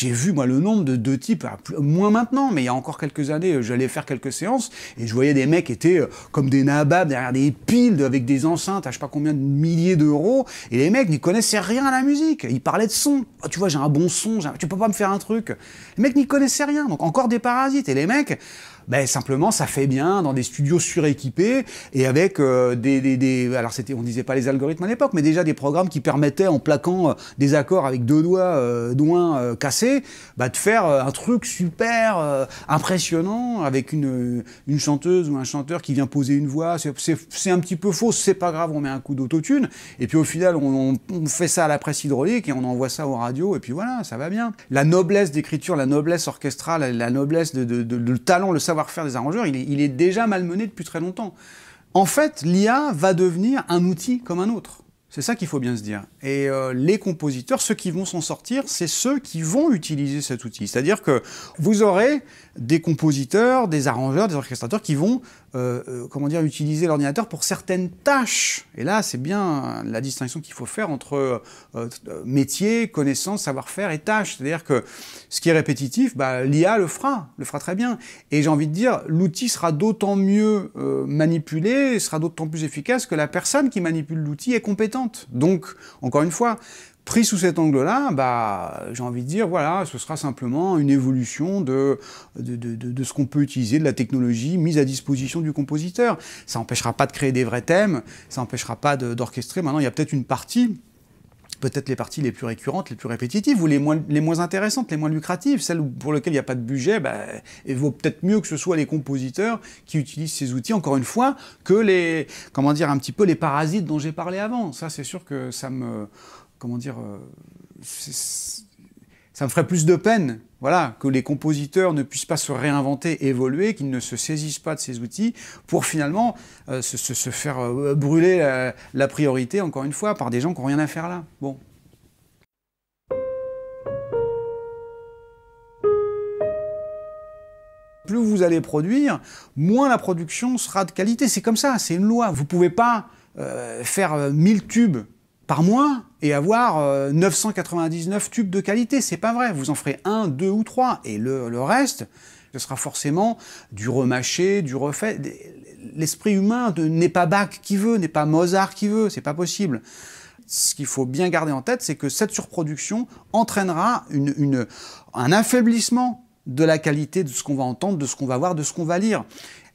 J'ai vu, moi, le nombre de deux types, moins maintenant, mais il y a encore quelques années, euh, j'allais faire quelques séances et je voyais des mecs qui étaient euh, comme des nababs derrière des piles avec des enceintes à je sais pas combien de milliers d'euros et les mecs n'y connaissaient rien à la musique. Ils parlaient de son. Ah, tu vois, j'ai un bon son, tu peux pas me faire un truc. Les mecs n'y connaissaient rien, donc encore des parasites. Et les mecs, ben, simplement ça fait bien dans des studios suréquipés et avec euh, des, des, des, alors c'était on disait pas les algorithmes à l'époque mais déjà des programmes qui permettaient en plaquant euh, des accords avec deux doigts euh, euh cassés bah, de faire un truc super impressionnant avec une, une chanteuse ou un chanteur qui vient poser une voix c'est un petit peu faux c'est pas grave on met un coup d'autotune et puis au final on, on, fait ça à la presse hydraulique et on envoie ça aux radios et puis voilà ça va bien la noblesse d'écriture la noblesse orchestrale la noblesse de, de, de, de talent le savoir faire des arrangeurs, il est, déjà malmené depuis très longtemps. En fait, l'IA va devenir un outil comme un autre. C'est ça qu'il faut bien se dire. Et euh, les compositeurs, ceux qui vont s'en sortir, c'est ceux qui vont utiliser cet outil. C'est-à-dire que vous aurez des compositeurs, des arrangeurs, des orchestrateurs qui vont euh, euh, comment dire, utiliser l'ordinateur pour certaines tâches. Et là, c'est bien la distinction qu'il faut faire entre euh, euh, métier, connaissance, savoir-faire et tâche. C'est-à-dire que ce qui est répétitif, bah, l'IA le fera, le fera très bien. Et j'ai envie de dire, l'outil sera d'autant mieux manipulé, sera d'autant plus efficace que la personne qui manipule l'outil est compétente. Donc, encore une fois, Pris sous cet angle-là, bah, j'ai envie de dire, voilà, ce sera simplement une évolution de, de, ce qu'on peut utiliser, de la technologie mise à disposition du compositeur. Ça n'empêchera pas de créer des vrais thèmes, ça n'empêchera pas d'orchestrer. Maintenant, il y a peut-être une partie peut-être les parties les plus récurrentes, les plus répétitives, ou les moins, les moins intéressantes, les moins lucratives, celles pour lesquelles il n'y a pas de budget, il bah, vaut peut-être mieux que ce soit les compositeurs qui utilisent ces outils, encore une fois, que les, comment dire, un petit peu les parasites dont j'ai parlé avant. Ça, c'est sûr que ça me, comment dire, euh, ça me ferait plus de peine, voilà, que les compositeurs ne puissent pas se réinventer, évoluer, qu'ils ne se saisissent pas de ces outils pour finalement euh, se, faire euh, brûler la, priorité, encore une fois, par des gens qui n'ont rien à faire là. Bon. Plus vous allez produire, moins la production sera de qualité. C'est comme ça, c'est une loi. Vous ne pouvez pas faire 1000 tubes par mois et avoir 999 euh, tubes de qualité. C'est pas vrai. Vous en ferez un, deux ou trois. Et le, reste, ce sera forcément du remâché, du refait. L'esprit humain n'est pas Bach qui veut, n'est pas Mozart qui veut. C'est pas possible. Ce qu'il faut bien garder en tête, c'est que cette surproduction entraînera une, un affaiblissement de la qualité de ce qu'on va entendre, de ce qu'on va voir, de ce qu'on va lire.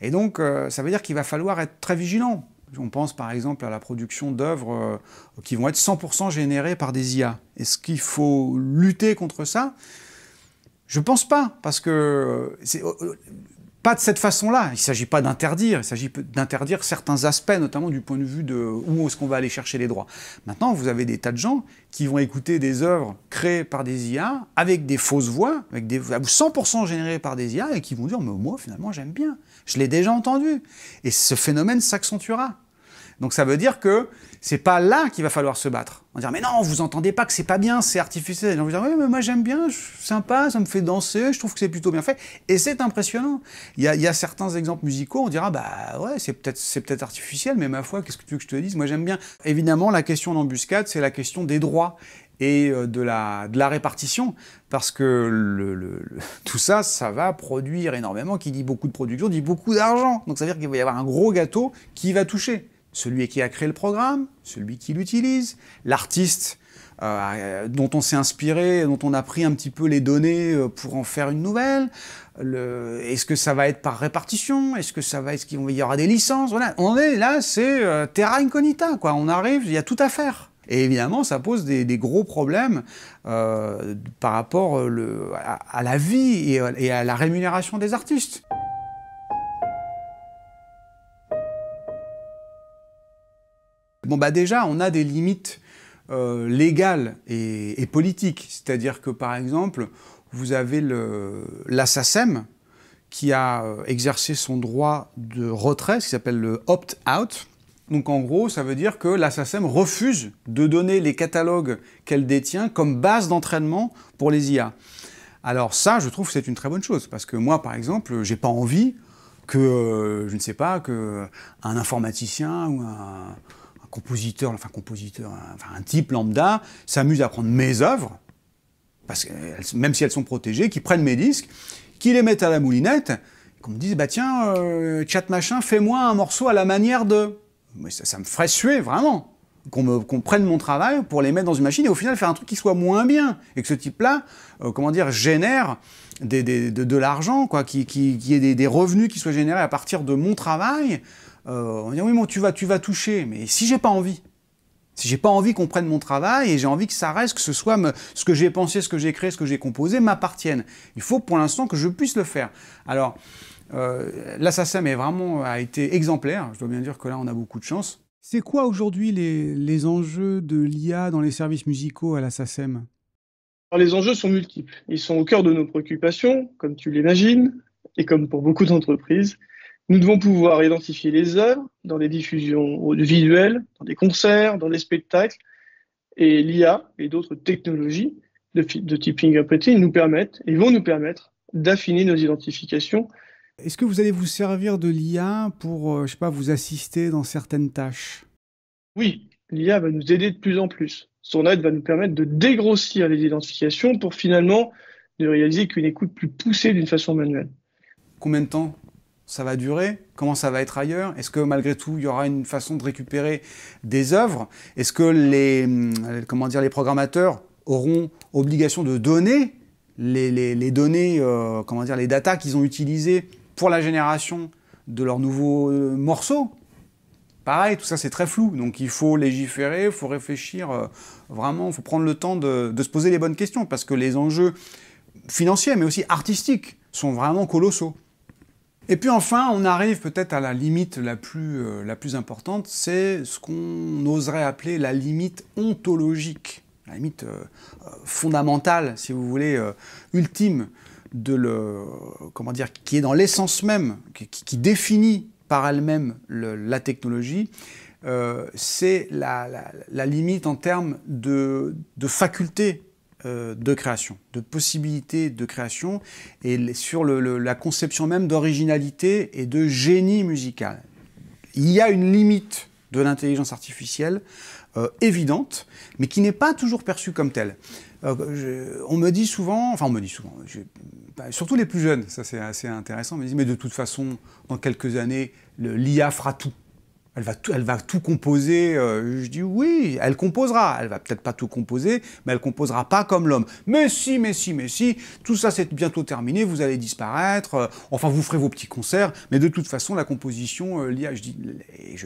Et donc, euh, ça veut dire qu'il va falloir être très vigilant on pense par exemple à la production d'œuvres euh, qui vont être 100% générées par des IA. Est-ce qu'il faut lutter contre ça Je ne pense pas, parce que euh, c'est euh, pas de cette façon-là. Il ne s'agit pas d'interdire, il s'agit d'interdire certains aspects, notamment du point de vue de où est-ce qu'on va aller chercher les droits. Maintenant, vous avez des tas de gens qui vont écouter des œuvres créées par des IA avec des fausses voix, avec des 100% générées par des IA, et qui vont dire mais moi finalement j'aime bien, je l'ai déjà entendu. Et ce phénomène s'accentuera. Donc ça veut dire que c'est pas là qu'il va falloir se battre. On va dire mais non, vous entendez pas que c'est pas bien, c'est artificiel. Et on va dire oui mais moi j'aime bien, sympa, ça me fait danser, je trouve que c'est plutôt bien fait. Et c'est impressionnant. Il y, a, certains exemples musicaux, on dira bah ouais c'est peut-être c'est peut-être artificiel, mais ma foi qu'est-ce que tu veux que je te dise, moi j'aime bien. Évidemment la question d'embuscade c'est la question des droits et euh, de la, de la répartition, parce que tout ça, ça va produire énormément, qui dit beaucoup de production, dit beaucoup d'argent. Donc ça veut dire qu'il va y avoir un gros gâteau qui va toucher. Celui qui a créé le programme, celui qui l'utilise, l'artiste euh, dont on s'est inspiré, dont on a pris un petit peu les données euh, pour en faire une nouvelle. Est-ce que ça va être par répartition Est-ce que ça va être qu'il y aura des licences Voilà, on est là, c'est euh, terra incognita, quoi. On arrive, il y a tout à faire. Et évidemment, ça pose des, gros problèmes par rapport à, la vie et à la rémunération des artistes. Bon bah déjà, on a des limites euh, légales et, politiques, c'est-à-dire que par exemple, vous avez l'assassin qui a euh, exercé son droit de retrait, ce qui s'appelle le opt-out. Donc en gros, ça veut dire que l'assassin refuse de donner les catalogues qu'elle détient comme base d'entraînement pour les IA. Alors ça, je trouve que c'est une très bonne chose, parce que moi, par exemple, j'ai pas envie que, euh, je ne sais pas, que un informaticien ou un, compositeur, enfin compositeur, enfin, un type lambda, s'amuse à prendre mes œuvres, parce même si elles sont protégées, qui prennent mes disques, qui les mettent à la moulinette, qu'on me dise, bah tiens, euh, chat machin, fais-moi un morceau à la manière de... ça, me ferait suer, vraiment qu'on prenne mon travail pour les mettre dans une machine et au final faire un truc qui soit moins bien et que ce type-là, euh, comment dire, génère des, de, l'argent, quoi, qui, qui, ait des, revenus qui soient générés à partir de mon travail. Euh, on dit oui, tu vas, tu vas toucher, mais si j'ai pas envie, si j'ai pas envie qu'on prenne mon travail et j'ai envie que ça reste, que ce soit ce que j'ai pensé, ce que j'ai créé, ce que j'ai composé, m'appartienne. Il faut pour l'instant que je puisse le faire. Alors, euh, l'Assassin est vraiment a été exemplaire. Je dois bien dire que là, on a beaucoup de chance. C'est quoi aujourd'hui les, enjeux de l'IA dans les services musicaux à la Les enjeux sont multiples. Ils sont au cœur de nos préoccupations, comme tu l'imagines, et comme pour beaucoup d'entreprises. Nous devons pouvoir identifier les œuvres dans les diffusions audiovisuelles, dans des concerts, dans les spectacles, et l'IA et d'autres technologies de, de type fingerprinting nous permettent et vont nous permettre d'affiner nos identifications. Est-ce que vous allez vous servir de l'IA pour, euh, je sais pas, vous assister dans certaines tâches Oui, l'IA va nous aider de plus en plus. Son aide va nous permettre de dégrossir les identifications pour finalement ne réaliser qu'une écoute plus poussée d'une façon manuelle. Combien de temps ça va durer Comment ça va être ailleurs Est-ce que malgré tout, il y aura une façon de récupérer des œuvres Est-ce que les, euh, comment dire, les programmateurs auront obligation de donner les, données, euh, comment dire, les data qu'ils ont utilisées pour la génération de leurs nouveaux euh, morceaux Pareil, tout ça c'est très flou, donc il faut légiférer, il faut réfléchir, vraiment, il faut prendre le temps de se poser les bonnes questions, parce que les enjeux financiers, mais aussi artistiques, sont vraiment colossaux. Et puis enfin, on arrive peut-être à la limite la plus, euh, la plus importante, c'est ce qu'on oserait appeler la limite ontologique, la limite euh, euh, fondamentale, si vous voulez, ultime, de le, comment dire, qui est dans l'essence même, qui, définit par elle-même la technologie, c'est la, limite en termes de, de euh, de création, de possibilités de création, et sur la conception même d'originalité et de génie musical. Il y a une limite de l'intelligence artificielle euh, évidente, mais qui n'est pas toujours perçue comme telle. Euh, on me dit souvent, enfin on me dit souvent, surtout les plus jeunes, ça c'est assez intéressant, mais de toute façon, dans quelques années, l'IA fera tout. Elle va, tout, elle va tout composer. Euh, je dis oui, elle composera. Elle va peut-être pas tout composer, mais elle composera pas comme l'homme. Mais si, mais si, mais si, tout ça c'est bientôt terminé, vous allez disparaître. Euh, enfin, vous ferez vos petits concerts, mais de toute façon, la composition, euh, l'IA, je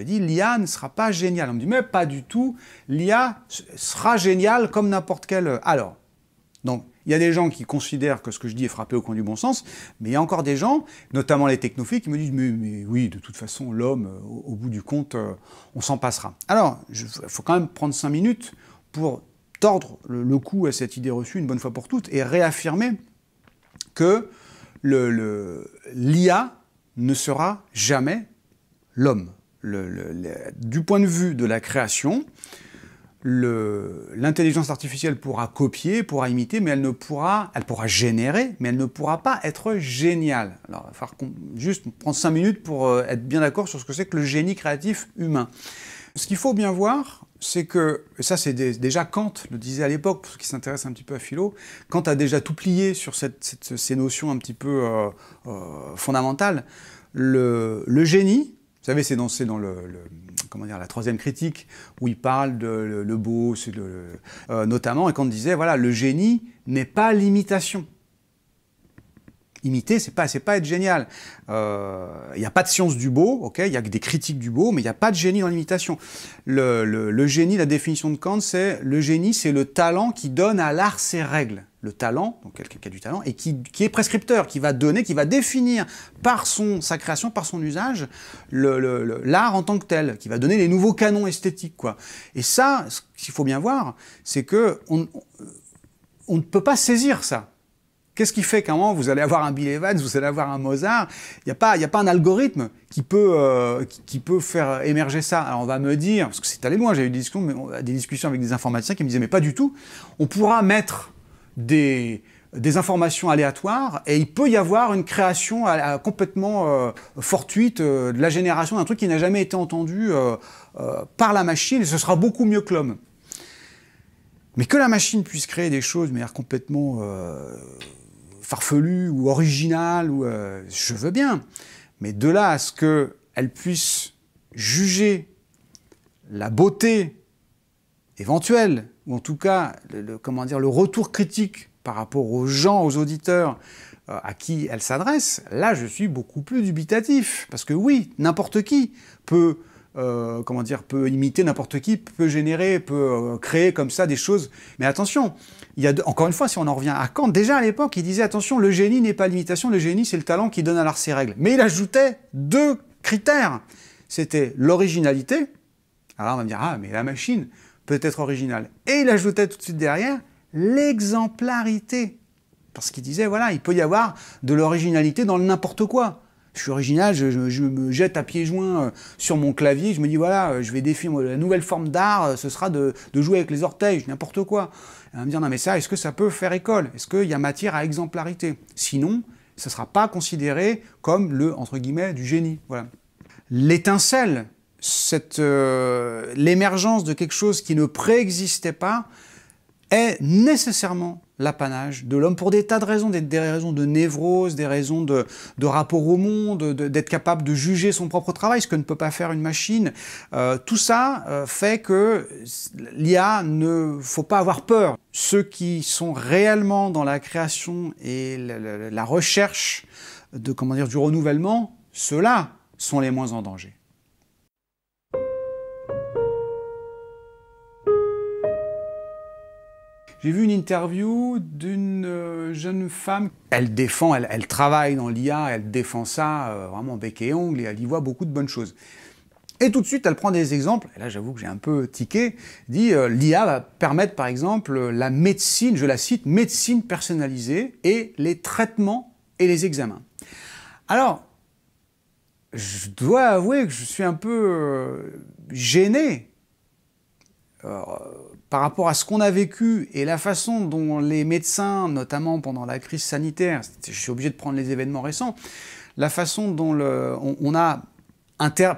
dis, l'IA ne sera pas géniale. On me dit, mais pas du tout, l'IA sera géniale comme n'importe quelle. Alors, donc, il y a des gens qui considèrent que ce que je dis est frappé au coin du bon sens, mais il y a encore des gens, notamment les technophiles, qui me disent mais, oui, de toute façon, l'homme, euh, au, bout du compte, euh, on s'en passera. Alors, il faut quand même prendre cinq minutes pour tordre le, cou coup à cette idée reçue une bonne fois pour toutes et réaffirmer que l'IA le, l'IA ne sera jamais l'homme. du point de vue de la création, l'intelligence artificielle pourra copier, pourra imiter, mais elle ne pourra, elle pourra générer, mais elle ne pourra pas être géniale. Alors, il va falloir juste prendre cinq minutes pour euh, être bien d'accord sur ce que c'est que le génie créatif humain. Ce qu'il faut bien voir, c'est que, ça c'est déjà Kant le disait à l'époque, pour ceux qui s'intéressent un petit peu à philo, Kant a déjà tout plié sur ces notions un petit peu euh, euh, fondamentales. le génie, savez, c'est dans, la troisième critique où il parle de le, beau, euh, notamment, et quand disait voilà, le génie n'est pas l'imitation. Imiter, c'est pas, pas être génial. Il euh, n'y a pas de science du beau, ok. Il y a que des critiques du beau, mais il n'y a pas de génie dans l'imitation. Le, génie, la définition de Kant, c'est le génie, c'est le talent qui donne à l'art ses règles le talent, donc quelqu'un qui a du talent, et qui, qui, est prescripteur, qui va donner, qui va définir par son, sa création, par son usage, l'art le, en tant que tel, qui va donner les nouveaux canons esthétiques. Quoi. Et ça, ce qu'il faut bien voir, c'est que on, on ne peut pas saisir ça. Qu'est-ce qui fait qu'à un moment, vous allez avoir un Bill Evans, vous allez avoir un Mozart Il n'y a, pas, a pas un algorithme qui peut, euh, qui, peut faire émerger ça. Alors on va me dire, parce que c'est allé loin, j'ai eu des discussions, mais on, euh, des discussions avec des informaticiens qui me disaient, mais pas du tout, on pourra mettre des, informations aléatoires et il peut y avoir une création complètement euh, fortuite euh, de la génération d'un truc qui n'a jamais été entendu euh, par la machine et ce sera beaucoup mieux que l'homme. Mais que la machine puisse créer des choses de manière complètement farfelue ou originale, ou, je veux bien. Mais de là à ce qu'elle puisse juger la beauté éventuel, ou en tout cas le, comment dire, le retour critique par rapport aux gens, aux auditeurs euh, à qui elle s'adresse, là je suis beaucoup plus dubitatif. Parce que oui, n'importe qui peut, euh, comment dire, peut imiter n'importe qui, peut générer, peut euh, créer comme ça des choses. Mais attention, il y a encore une fois, si on en revient à Kant, déjà à l'époque, il disait attention, le génie n'est pas l'imitation, le génie c'est le talent qui donne à l'art ses règles. Mais il ajoutait deux critères. C'était l'originalité. Alors on va dire, ah mais la machine, peut être original. Et il ajoutait tout de suite derrière l'exemplarité. Parce qu'il disait, voilà, il peut y avoir de l'originalité dans le n'importe quoi. Je suis original, je, me jette à pieds joints euh, sur mon clavier, je me dis, voilà, euh, je vais définir euh, la nouvelle forme d'art, ce sera de, jouer avec les orteils, n'importe quoi. Et on va me dire, non mais ça, est-ce que ça peut faire école Est-ce qu'il y a matière à exemplarité Sinon, ça ne sera pas considéré comme le, entre guillemets, du génie. Voilà. L'étincelle, cette euh, l'émergence de quelque chose qui ne préexistait pas est nécessairement l'apanage de l'homme pour des tas de raisons, des, des raisons de névrose, des raisons de, rapport au monde, d'être capable de juger son propre travail, ce que ne peut pas faire une machine. Euh, tout ça euh, fait que l'IA ne faut pas avoir peur. Ceux qui sont réellement dans la création et la, la recherche de comment dire du renouvellement, ceux-là sont les moins en danger. J'ai vu une interview d'une euh, jeune femme. Elle défend, elle, travaille dans l'IA, elle défend ça euh, vraiment bec et ongle et elle y voit beaucoup de bonnes choses. Et tout de suite, elle prend des exemples, et là j'avoue que j'ai un peu tiqué, dit euh, l'IA va permettre par exemple la médecine, je la cite, médecine personnalisée et les traitements et les examens. Alors, je dois avouer que je suis un peu gêné. Alors, par rapport à ce qu'on a vécu et la façon dont les médecins, notamment pendant la crise sanitaire, je suis obligé de prendre les événements récents, la façon dont on, a inter,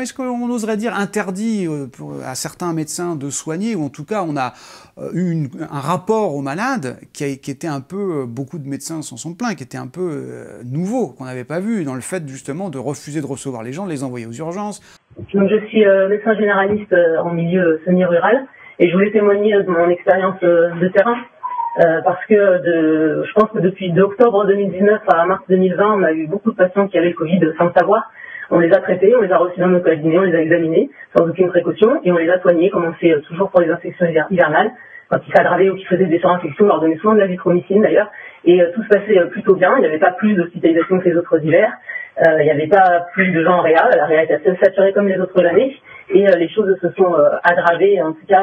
est-ce oserait dire interdit euh, à certains médecins de soigner, ou en tout cas on a euh, eu un rapport aux malades qui, était un peu, euh, beaucoup de médecins s'en sont plaints, qui était un peu nouveau, qu'on n'avait pas vu, dans le fait justement de refuser de recevoir les gens, de les envoyer aux urgences. je suis médecin généraliste en milieu semi-rural. Et je voulais témoigner de mon expérience euh, de terrain. Euh, parce que je pense que depuis octobre 2019 à mars 2020, on a eu beaucoup de patients qui avaient le Covid sans le savoir. On les a traités, on les a reçus dans nos cabinets, on les a examinés sans aucune précaution et on les a soignés comme on fait euh, toujours pour les infections hivernales. Quand ils s'aggravaient ou qui faisaient des surinfections, on leur donnait souvent de la vitromycine d'ailleurs. Et tout se passait plutôt bien, il n'y avait pas plus d'hospitalisation que les autres hivers. Euh, il n'y avait pas plus de gens en réa, la réa était assez saturée comme les autres années, et euh, les choses se sont euh, aggravées, en tout cas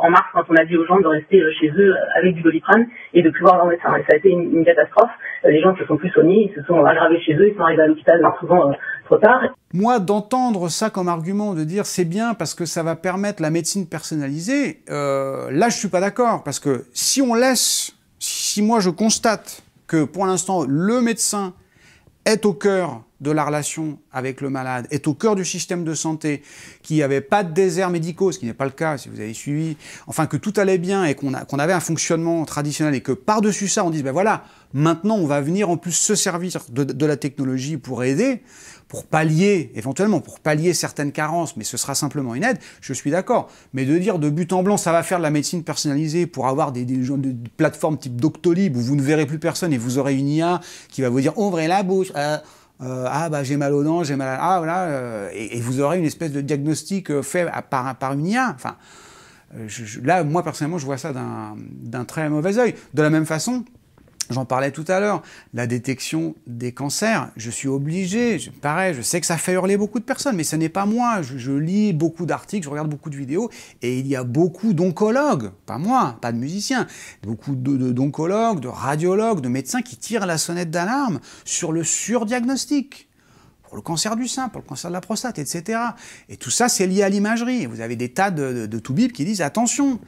en mars, quand on a dit aux gens de rester chez eux avec du doliprane et de plus voir leur médecin. Et ça a été une, catastrophe, les gens se sont plus soignés, ils se sont aggravés chez eux, ils sont arrivés à l'hôpital souvent trop tard. Moi, d'entendre ça comme argument, de dire c'est bien parce que ça va permettre la médecine personnalisée, euh, là je suis pas d'accord, parce que si on laisse, si moi je constate que pour l'instant le médecin est au cœur de la relation avec le malade, est au cœur du système de santé, qu'il n'y avait pas de déserts médicaux, ce qui n'est pas le cas si vous avez suivi, enfin que tout allait bien et qu'on avait un fonctionnement traditionnel et que par-dessus ça on dise, ben voilà, maintenant on va venir en plus se servir de, la technologie pour aider, pour pallier éventuellement, pour pallier certaines carences, mais ce sera simplement une aide, je suis d'accord. Mais de dire de but en blanc, ça va faire de la médecine personnalisée pour avoir des, plateformes type Doctolib où vous ne verrez plus personne et vous aurez une IA qui va vous dire, ouvrez la bouche. Euh, euh, ah bah j'ai mal au dents, j'ai mal à... Ah voilà, euh, et, vous aurez une espèce de diagnostic euh, fait par, par une IA. Enfin, là, moi personnellement, je vois ça d'un très mauvais œil. De la même façon, J'en parlais tout à l'heure, la détection des cancers, je suis obligé, je, pareil, je sais que ça fait hurler beaucoup de personnes, mais ce n'est pas moi. Je, lis beaucoup d'articles, je regarde beaucoup de vidéos, et il y a beaucoup d'oncologues, pas moi, pas de musiciens, beaucoup d'oncologues, de, de radiologues, de médecins qui tirent la sonnette d'alarme sur le surdiagnostic pour le cancer du sein, pour le cancer de la prostate, etc. Et tout ça, c'est lié à l'imagerie. Vous avez des tas de, de, de toubibs qui disent attention,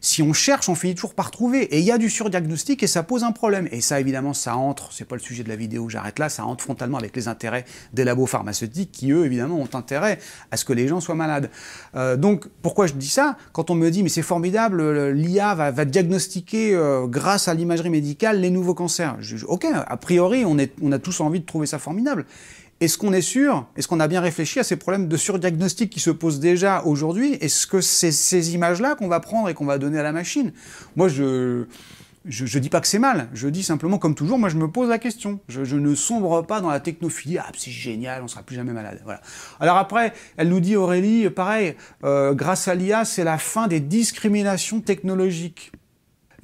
si on cherche, on finit toujours par trouver. Et il y a du surdiagnostic et ça pose un problème. Et ça, évidemment, ça entre, c'est pas le sujet de la vidéo, j'arrête là, ça entre frontalement avec les intérêts des labos pharmaceutiques qui, eux, évidemment, ont intérêt à ce que les gens soient malades. Euh, donc, pourquoi je dis ça Quand on me dit, mais c'est formidable, l'IA va, diagnostiquer, euh, grâce à l'imagerie médicale, les nouveaux cancers. Je, juge ok, a priori, on a tous envie de trouver ça formidable. Est-ce qu'on est sûr Est-ce qu'on a bien réfléchi à ces problèmes de surdiagnostic qui se posent déjà aujourd'hui Est-ce que c'est ces images-là qu'on va prendre et qu'on va donner à la machine Moi, je... Je, dis pas que c'est mal, je dis simplement, comme toujours, moi je me pose la question. Je, ne sombre pas dans la technophilie, ah c'est génial, on sera plus jamais malade. Voilà. Alors après, elle nous dit Aurélie, pareil, euh, grâce à l'IA, c'est la fin des discriminations technologiques.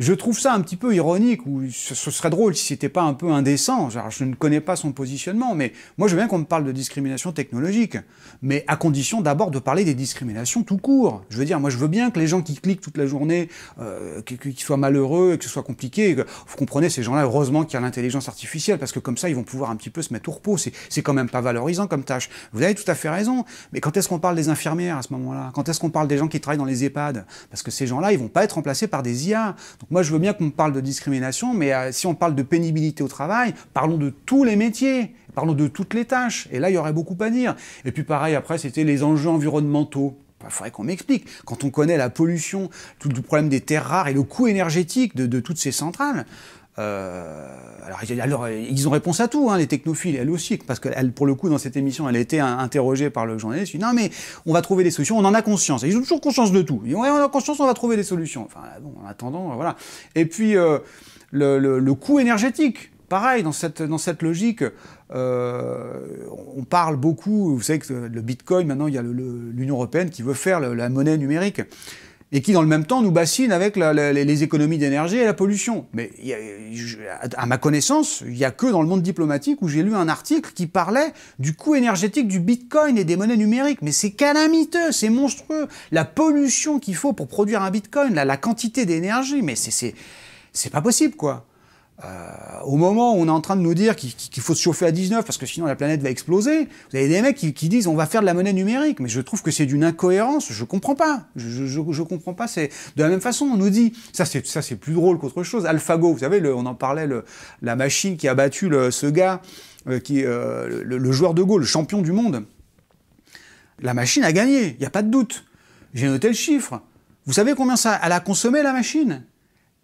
Je trouve ça un petit peu ironique, ou ce serait drôle si c'était pas un peu indécent. Genre, je ne connais pas son positionnement, mais moi je veux bien qu'on me parle de discrimination technologique, mais à condition d'abord de parler des discriminations tout court. Je veux dire, moi je veux bien que les gens qui cliquent toute la journée, euh, qu'ils soient malheureux, que ce soit compliqué. vous comprenez, ces gens-là, heureusement qu'il y a l'intelligence artificielle, parce que comme ça ils vont pouvoir un petit peu se mettre au repos. C'est quand même pas valorisant comme tâche. Vous avez tout à fait raison, mais quand est-ce qu'on parle des infirmières à ce moment-là Quand est-ce qu'on parle des gens qui travaillent dans les EHPAD Parce que ces gens-là, ils vont pas être remplacés par des IA moi, je veux bien qu'on parle de discrimination, mais euh, si on parle de pénibilité au travail, parlons de tous les métiers, parlons de toutes les tâches. Et là, il y aurait beaucoup à dire. Et puis pareil, après, c'était les enjeux environnementaux. Il bah, faudrait qu'on m'explique. Quand on connaît la pollution, tout le problème des terres rares et le coût énergétique de toutes ces centrales, euh, alors, ils ont réponse à tout, hein, les technophiles, elle aussi, parce que pour le coup, dans cette émission, elle a été interrogée par le journaliste. non, mais on va trouver des solutions, on en a conscience. ils ont toujours conscience de tout. Ils disent, on a conscience, on va trouver des solutions. Enfin, bon, en attendant, euh, voilà. Et puis, euh, le, le, le coût énergétique pareil, dans cette, dans cette logique, euh, on parle beaucoup, vous savez que le Bitcoin, maintenant, il y a l'Union européenne qui veut faire la monnaie numérique et qui, dans le même temps, nous bassine avec les économies d'énergie et la pollution. Mais à ma connaissance, il n'y a que dans le monde diplomatique où j'ai lu un article qui parlait du coût énergétique du bitcoin et des monnaies numériques. Mais c'est calamiteux, c'est monstrueux. La pollution qu'il faut pour produire un bitcoin, la, la quantité d'énergie, mais c'est pas possible, quoi. Euh, au moment où on est en train de nous dire qu'il faut se chauffer à 19 parce que sinon la planète va exploser, vous avez des mecs qui, disent on va faire de la monnaie numérique, mais je trouve que c'est d'une incohérence, je comprends pas, je, comprends pas, c'est de la même façon on nous dit, ça c'est ça c'est plus drôle qu'autre chose, AlphaGo, vous savez, on en parlait, la machine qui a battu ce gars, euh, qui, euh, le, joueur de Go, le champion du monde, la machine a gagné, il n'y a pas de doute, j'ai noté le chiffre, vous savez combien ça, a consommé la machine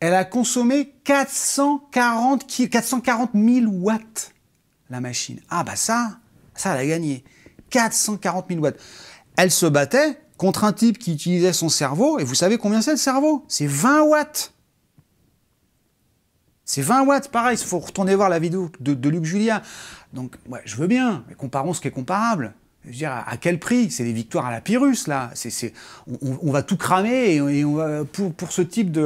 elle a consommé 440, 000 watts, la machine. Ah bah ça, ça, elle a gagné. 440 000 watts. Elle se battait contre un type qui utilisait son cerveau, et vous savez combien c'est le cerveau C'est 20 watts. C'est 20 watts, pareil, il faut retourner voir la vidéo de, de Luc Julia. Donc, ouais, je veux bien, mais comparons ce qui est comparable. Je veux dire, à quel prix C'est des victoires à la Pyrrhus, là. C'est, on, va tout cramer et pour, ce type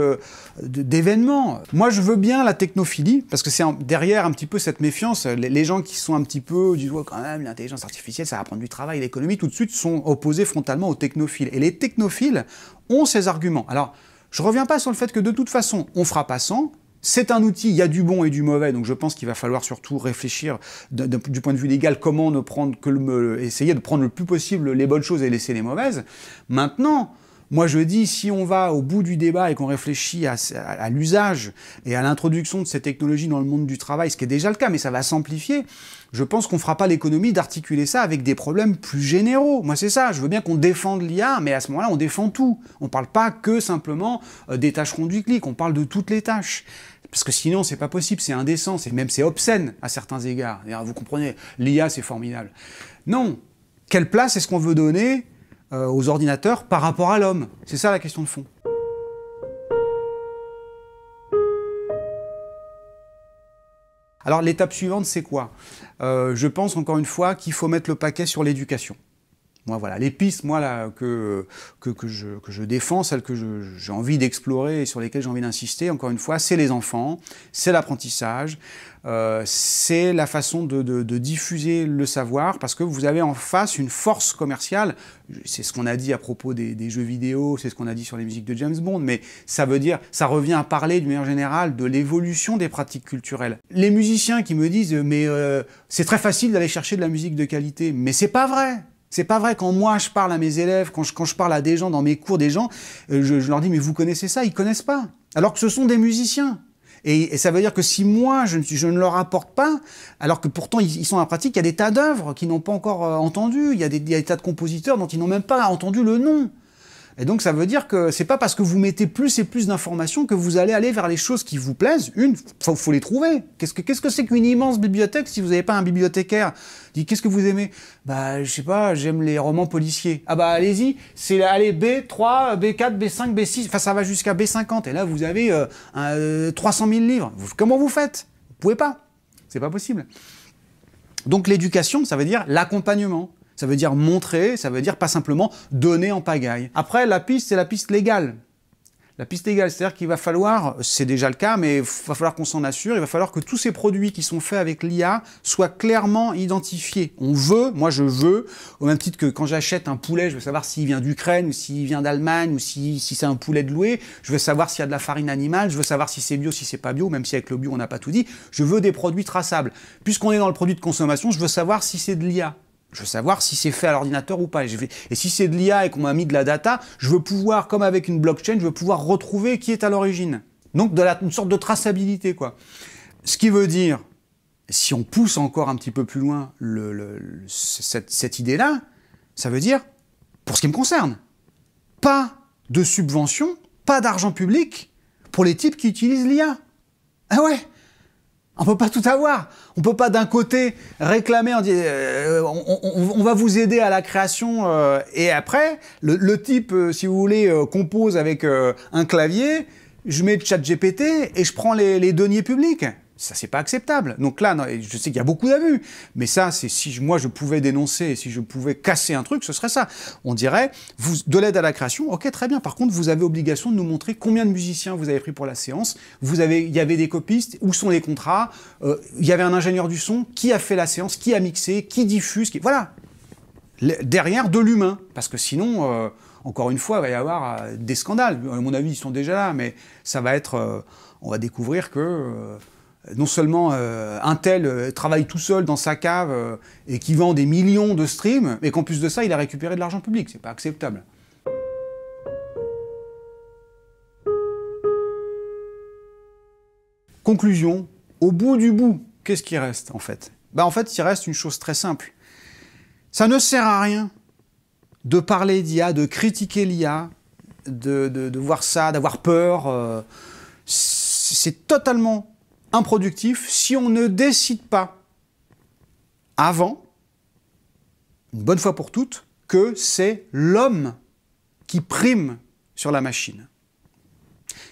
d'événement. De, Moi, je veux bien la technophilie, parce que c'est derrière un petit peu cette méfiance. Les, gens qui sont un petit peu, du doigt quand même, l'intelligence artificielle, ça va prendre du travail, l'économie, tout de suite sont opposés frontalement aux technophiles. Et les technophiles ont ces arguments. Alors, je reviens pas sur le fait que de toute façon, on fera pas sans, c'est un outil, il y a du bon et du mauvais, donc je pense qu'il va falloir surtout réfléchir du point de vue légal comment ne prendre que le, essayer de prendre le plus possible les bonnes choses et laisser les mauvaises. Maintenant, moi, je dis, si on va au bout du débat et qu'on réfléchit à, l'usage et à l'introduction de ces technologies dans le monde du travail, ce qui est déjà le cas, mais ça va s'amplifier, je pense qu'on ne fera pas l'économie d'articuler ça avec des problèmes plus généraux. Moi, c'est ça. Je veux bien qu'on défende l'IA, mais à ce moment-là, on défend tout. On ne parle pas que simplement euh, des tâches du clic, on parle de toutes les tâches. Parce que sinon, c'est pas possible, c'est indécent, c'est même c'est obscène à certains égards. Vous comprenez, l'IA, c'est formidable. Non. Quelle place est-ce qu'on veut donner euh, aux ordinateurs par rapport à l'homme C'est ça la question de fond. Alors l'étape suivante, c'est quoi euh, Je pense encore une fois qu'il faut mettre le paquet sur l'éducation. Moi, voilà, les pistes, moi, là, que, que, je, que je défends, celles que j'ai envie d'explorer et sur lesquelles j'ai envie d'insister, encore une fois, c'est les enfants, c'est l'apprentissage, euh, c'est la façon de, de, diffuser le savoir, parce que vous avez en face une force commerciale. C'est ce qu'on a dit à propos des, jeux vidéo, c'est ce qu'on a dit sur les musiques de James Bond, mais ça veut dire, ça revient à parler d'une manière générale de l'évolution des pratiques culturelles. Les musiciens qui me disent, mais euh, c'est très facile d'aller chercher de la musique de qualité, mais c'est pas vrai c'est pas vrai quand moi je parle à mes élèves, quand je, parle à des gens dans mes cours, des gens, euh, je, leur dis mais vous connaissez ça, ils connaissent pas. Alors que ce sont des musiciens. Et, ça veut dire que si moi je ne, leur apporte pas, alors que pourtant ils, sont en pratique, il y a des tas d'œuvres qu'ils n'ont pas encore euh, entendues, il y a des tas de compositeurs dont ils n'ont même pas entendu le nom. Et donc ça veut dire que c'est pas parce que vous mettez plus et plus d'informations que vous allez aller vers les choses qui vous plaisent. Une, faut, faut les trouver. Qu'est-ce que c'est qu'une immense bibliothèque si vous n'avez pas un bibliothécaire Dit qu'est-ce que vous aimez Bah je sais pas, j'aime les romans policiers. Ah bah allez-y, c'est allez B3, B4, B5, B6, enfin ça va jusqu'à B50 et là vous avez 300 euh, 000 euh, livres. comment vous faites Vous pouvez pas. C'est pas possible. Donc l'éducation, ça veut dire l'accompagnement. Ça veut dire montrer, ça veut dire pas simplement donner en pagaille. Après, la piste, c'est la piste légale. La piste légale, c'est-à-dire qu'il va falloir, c'est déjà le cas, mais il va falloir qu'on s'en assure, il va falloir que tous ces produits qui sont faits avec l'IA soient clairement identifiés. On veut, moi je veux, au même titre que quand j'achète un poulet, je veux savoir s'il vient d'Ukraine ou s'il vient d'Allemagne ou si, si c'est un poulet de louer, je veux savoir s'il y a de la farine animale, je veux savoir si c'est bio, si c'est pas bio, même si avec le bio on n'a pas tout dit, je veux des produits traçables. Puisqu'on est dans le produit de consommation, je veux savoir si c'est de l'IA. Je veux savoir si c'est fait à l'ordinateur ou pas. Et, si c'est de l'IA et qu'on m'a mis de la data, je veux pouvoir, comme avec une blockchain, je veux pouvoir retrouver qui est à l'origine. Donc de la, une sorte de traçabilité, quoi. Ce qui veut dire, si on pousse encore un petit peu plus loin cette, cette idée-là, ça veut dire, pour ce qui me concerne, pas de subvention, pas d'argent public pour les types qui utilisent l'IA. Ah ouais on peut pas tout avoir. On peut pas d'un côté réclamer, euh, on, on, va vous aider à la création euh, et après le, type, euh, si vous voulez, compose avec un clavier. Je mets chat GPT et je prends les deniers publics ça, c'est pas acceptable. Donc là, je sais qu'il y a beaucoup d'abus, mais ça, c'est si moi je pouvais dénoncer, si je pouvais casser un truc, ce serait ça. On dirait, de l'aide à la création, ok, très bien. Par contre, vous avez obligation de nous montrer combien de musiciens vous avez pris pour la séance. Vous avez, il y avait des copistes, où sont les contrats euh, Il y avait un ingénieur du son, qui a fait la séance, qui a mixé, qui diffuse, qui, voilà. derrière de l'humain, parce que sinon. Euh, encore une fois, il va y avoir euh, des scandales. À mon avis, ils sont déjà là, mais ça va être. on va découvrir que non seulement euh, un tel euh, travaille tout seul dans sa cave euh, et qui vend des millions de streams, mais qu'en plus de ça, il a récupéré de l'argent public. C'est pas acceptable. Conclusion, au bout du bout, qu'est-ce qui reste en fait Bah en fait, il reste une chose très simple. Ça ne sert à rien de parler d'IA, de critiquer l'IA, de, voir ça, d'avoir peur. c'est totalement improductif si on ne décide pas avant, une bonne fois pour toutes, que c'est l'homme qui prime sur la machine.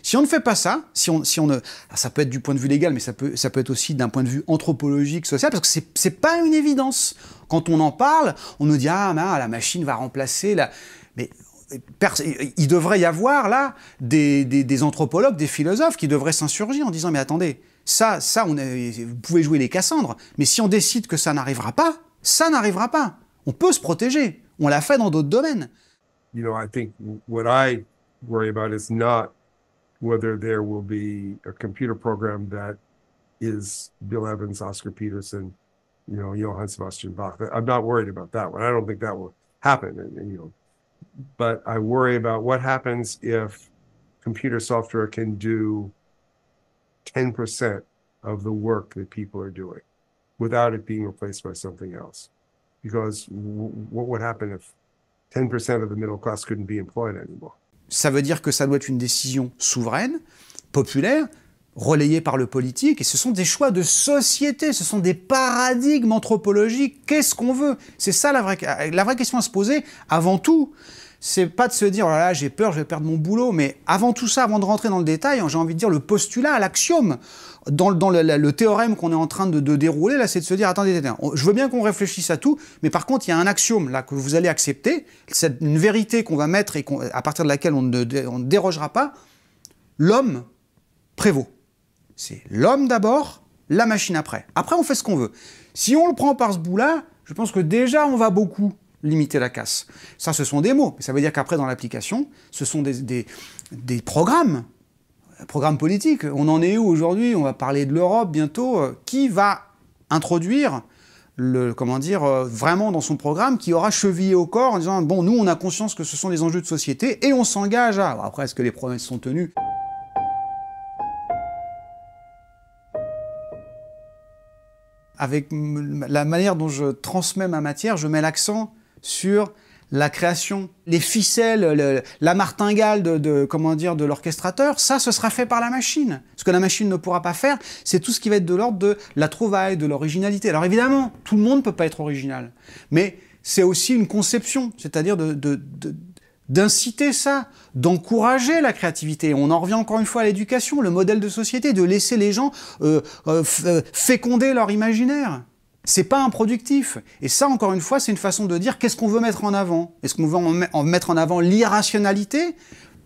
Si on ne fait pas ça, si on, si on ne, ça peut être du point de vue légal, mais ça peut, ça peut être aussi d'un point de vue anthropologique, social, parce que c'est, c'est pas une évidence. Quand on en parle, on nous dit ah ben, la machine va remplacer la, mais il devrait y avoir là des, des, des anthropologues, des philosophes qui devraient s'insurger en disant mais attendez, ça, ça, vous pouvez jouer les Cassandres, mais si on décide que ça n'arrivera pas, ça n'arrivera pas. On peut se protéger. On l'a fait dans d'autres domaines. You know, I think what I worry about is not whether there will be a computer program that is Bill Evans, Oscar Peterson, you know, Johann Sebastian Bach. I'm not worried about that one. I don't think that will happen. and, you know, but I worry about what happens if computer software can do 10% of the work that people are doing without it being replaced by something else. Because what would happen if 10% of the middle class couldn't be employed anymore? Ça veut dire que ça doit être une décision souveraine, populaire, relayée par le politique, et ce sont des choix de société, ce sont des paradigmes anthropologiques. Qu'est-ce qu'on veut C'est ça la vraie, la vraie question à se poser avant tout c'est pas de se dire, oh là j'ai peur, je vais perdre mon boulot, mais avant tout ça, avant de rentrer dans le détail, hein, j'ai envie de dire le postulat, l'axiome, dans, le, théorème qu'on est en train de, dérouler, là, c'est de se dire, attendez, attendez, je veux bien qu'on réfléchisse à tout, mais par contre, il y a un axiome, là, que vous allez accepter, c'est une vérité qu'on va mettre et à partir de laquelle on on ne dérogera pas, l'homme prévaut. C'est l'homme d'abord, la machine après. Après, on fait ce qu'on veut. Si on le prend par ce bout-là, je pense que déjà, on va beaucoup limiter la casse. Ça, ce sont des mots. ça veut dire qu'après, dans l'application, ce sont des, des, des programmes politiques. On en est où aujourd'hui On va parler de l'Europe bientôt. Euh, qui va introduire le, comment dire, euh, vraiment dans son programme, qui aura chevillé au corps en disant bon, nous, on a conscience que ce sont des enjeux de société et on s'engage à. après, est-ce que les promesses sont tenues Avec la manière dont je transmets ma matière, je mets l'accent sur la création, les ficelles, la martingale de, de comment dire de l'orchestrateur, ça, ce sera fait par la machine. Ce que la machine ne pourra pas faire, c'est tout ce qui va être de l'ordre de la trouvaille, de l'originalité. Alors évidemment, tout le monde ne peut pas être original, mais c'est aussi une conception, c'est-à-dire d'inciter ça, d'encourager la créativité. On en revient encore une fois à l'éducation, le modèle de société, de laisser les gens euh, euh, euh, féconder leur imaginaire c'est pas improductif. Et ça, encore une fois, c'est une façon de dire qu'est-ce qu'on veut mettre en avant Est-ce qu'on veut en mettre en avant l'irrationalité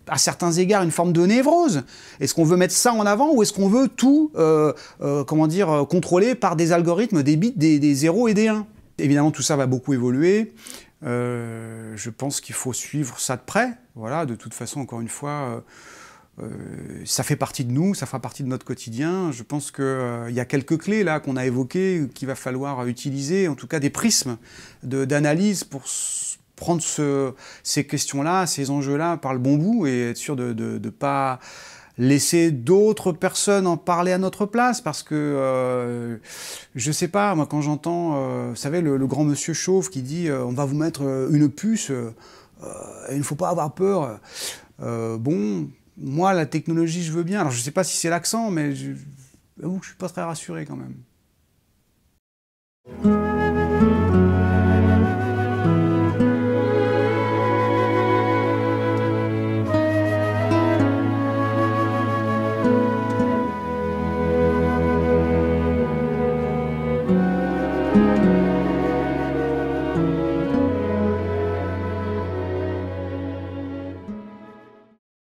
à certains égards une forme de névrose. Est-ce qu'on veut mettre ça en avant ou est-ce qu'on veut tout, euh, euh, comment dire, euh, contrôler par des algorithmes, des bits, des, des et des 1 Évidemment, tout ça va beaucoup évoluer. je pense qu'il faut suivre ça de près. Voilà, de toute façon, encore une fois, euh, ça fait partie de nous, ça fera partie de notre quotidien. Je pense qu'il euh, y a quelques clés là qu'on a évoquées, qu'il va falloir utiliser, en tout cas des prismes d'analyse pour prendre ces questions-là, ces enjeux-là par le bon bout et être sûr de ne pas laisser d'autres personnes en parler à notre place parce que je euh, je sais pas moi quand j'entends vous savez le, grand monsieur chauve qui dit on va vous mettre une puce il ne faut pas avoir peur bon moi, la technologie, je veux bien. Alors, je ne sais pas si c'est l'accent, mais je, je ne suis pas très rassuré quand même.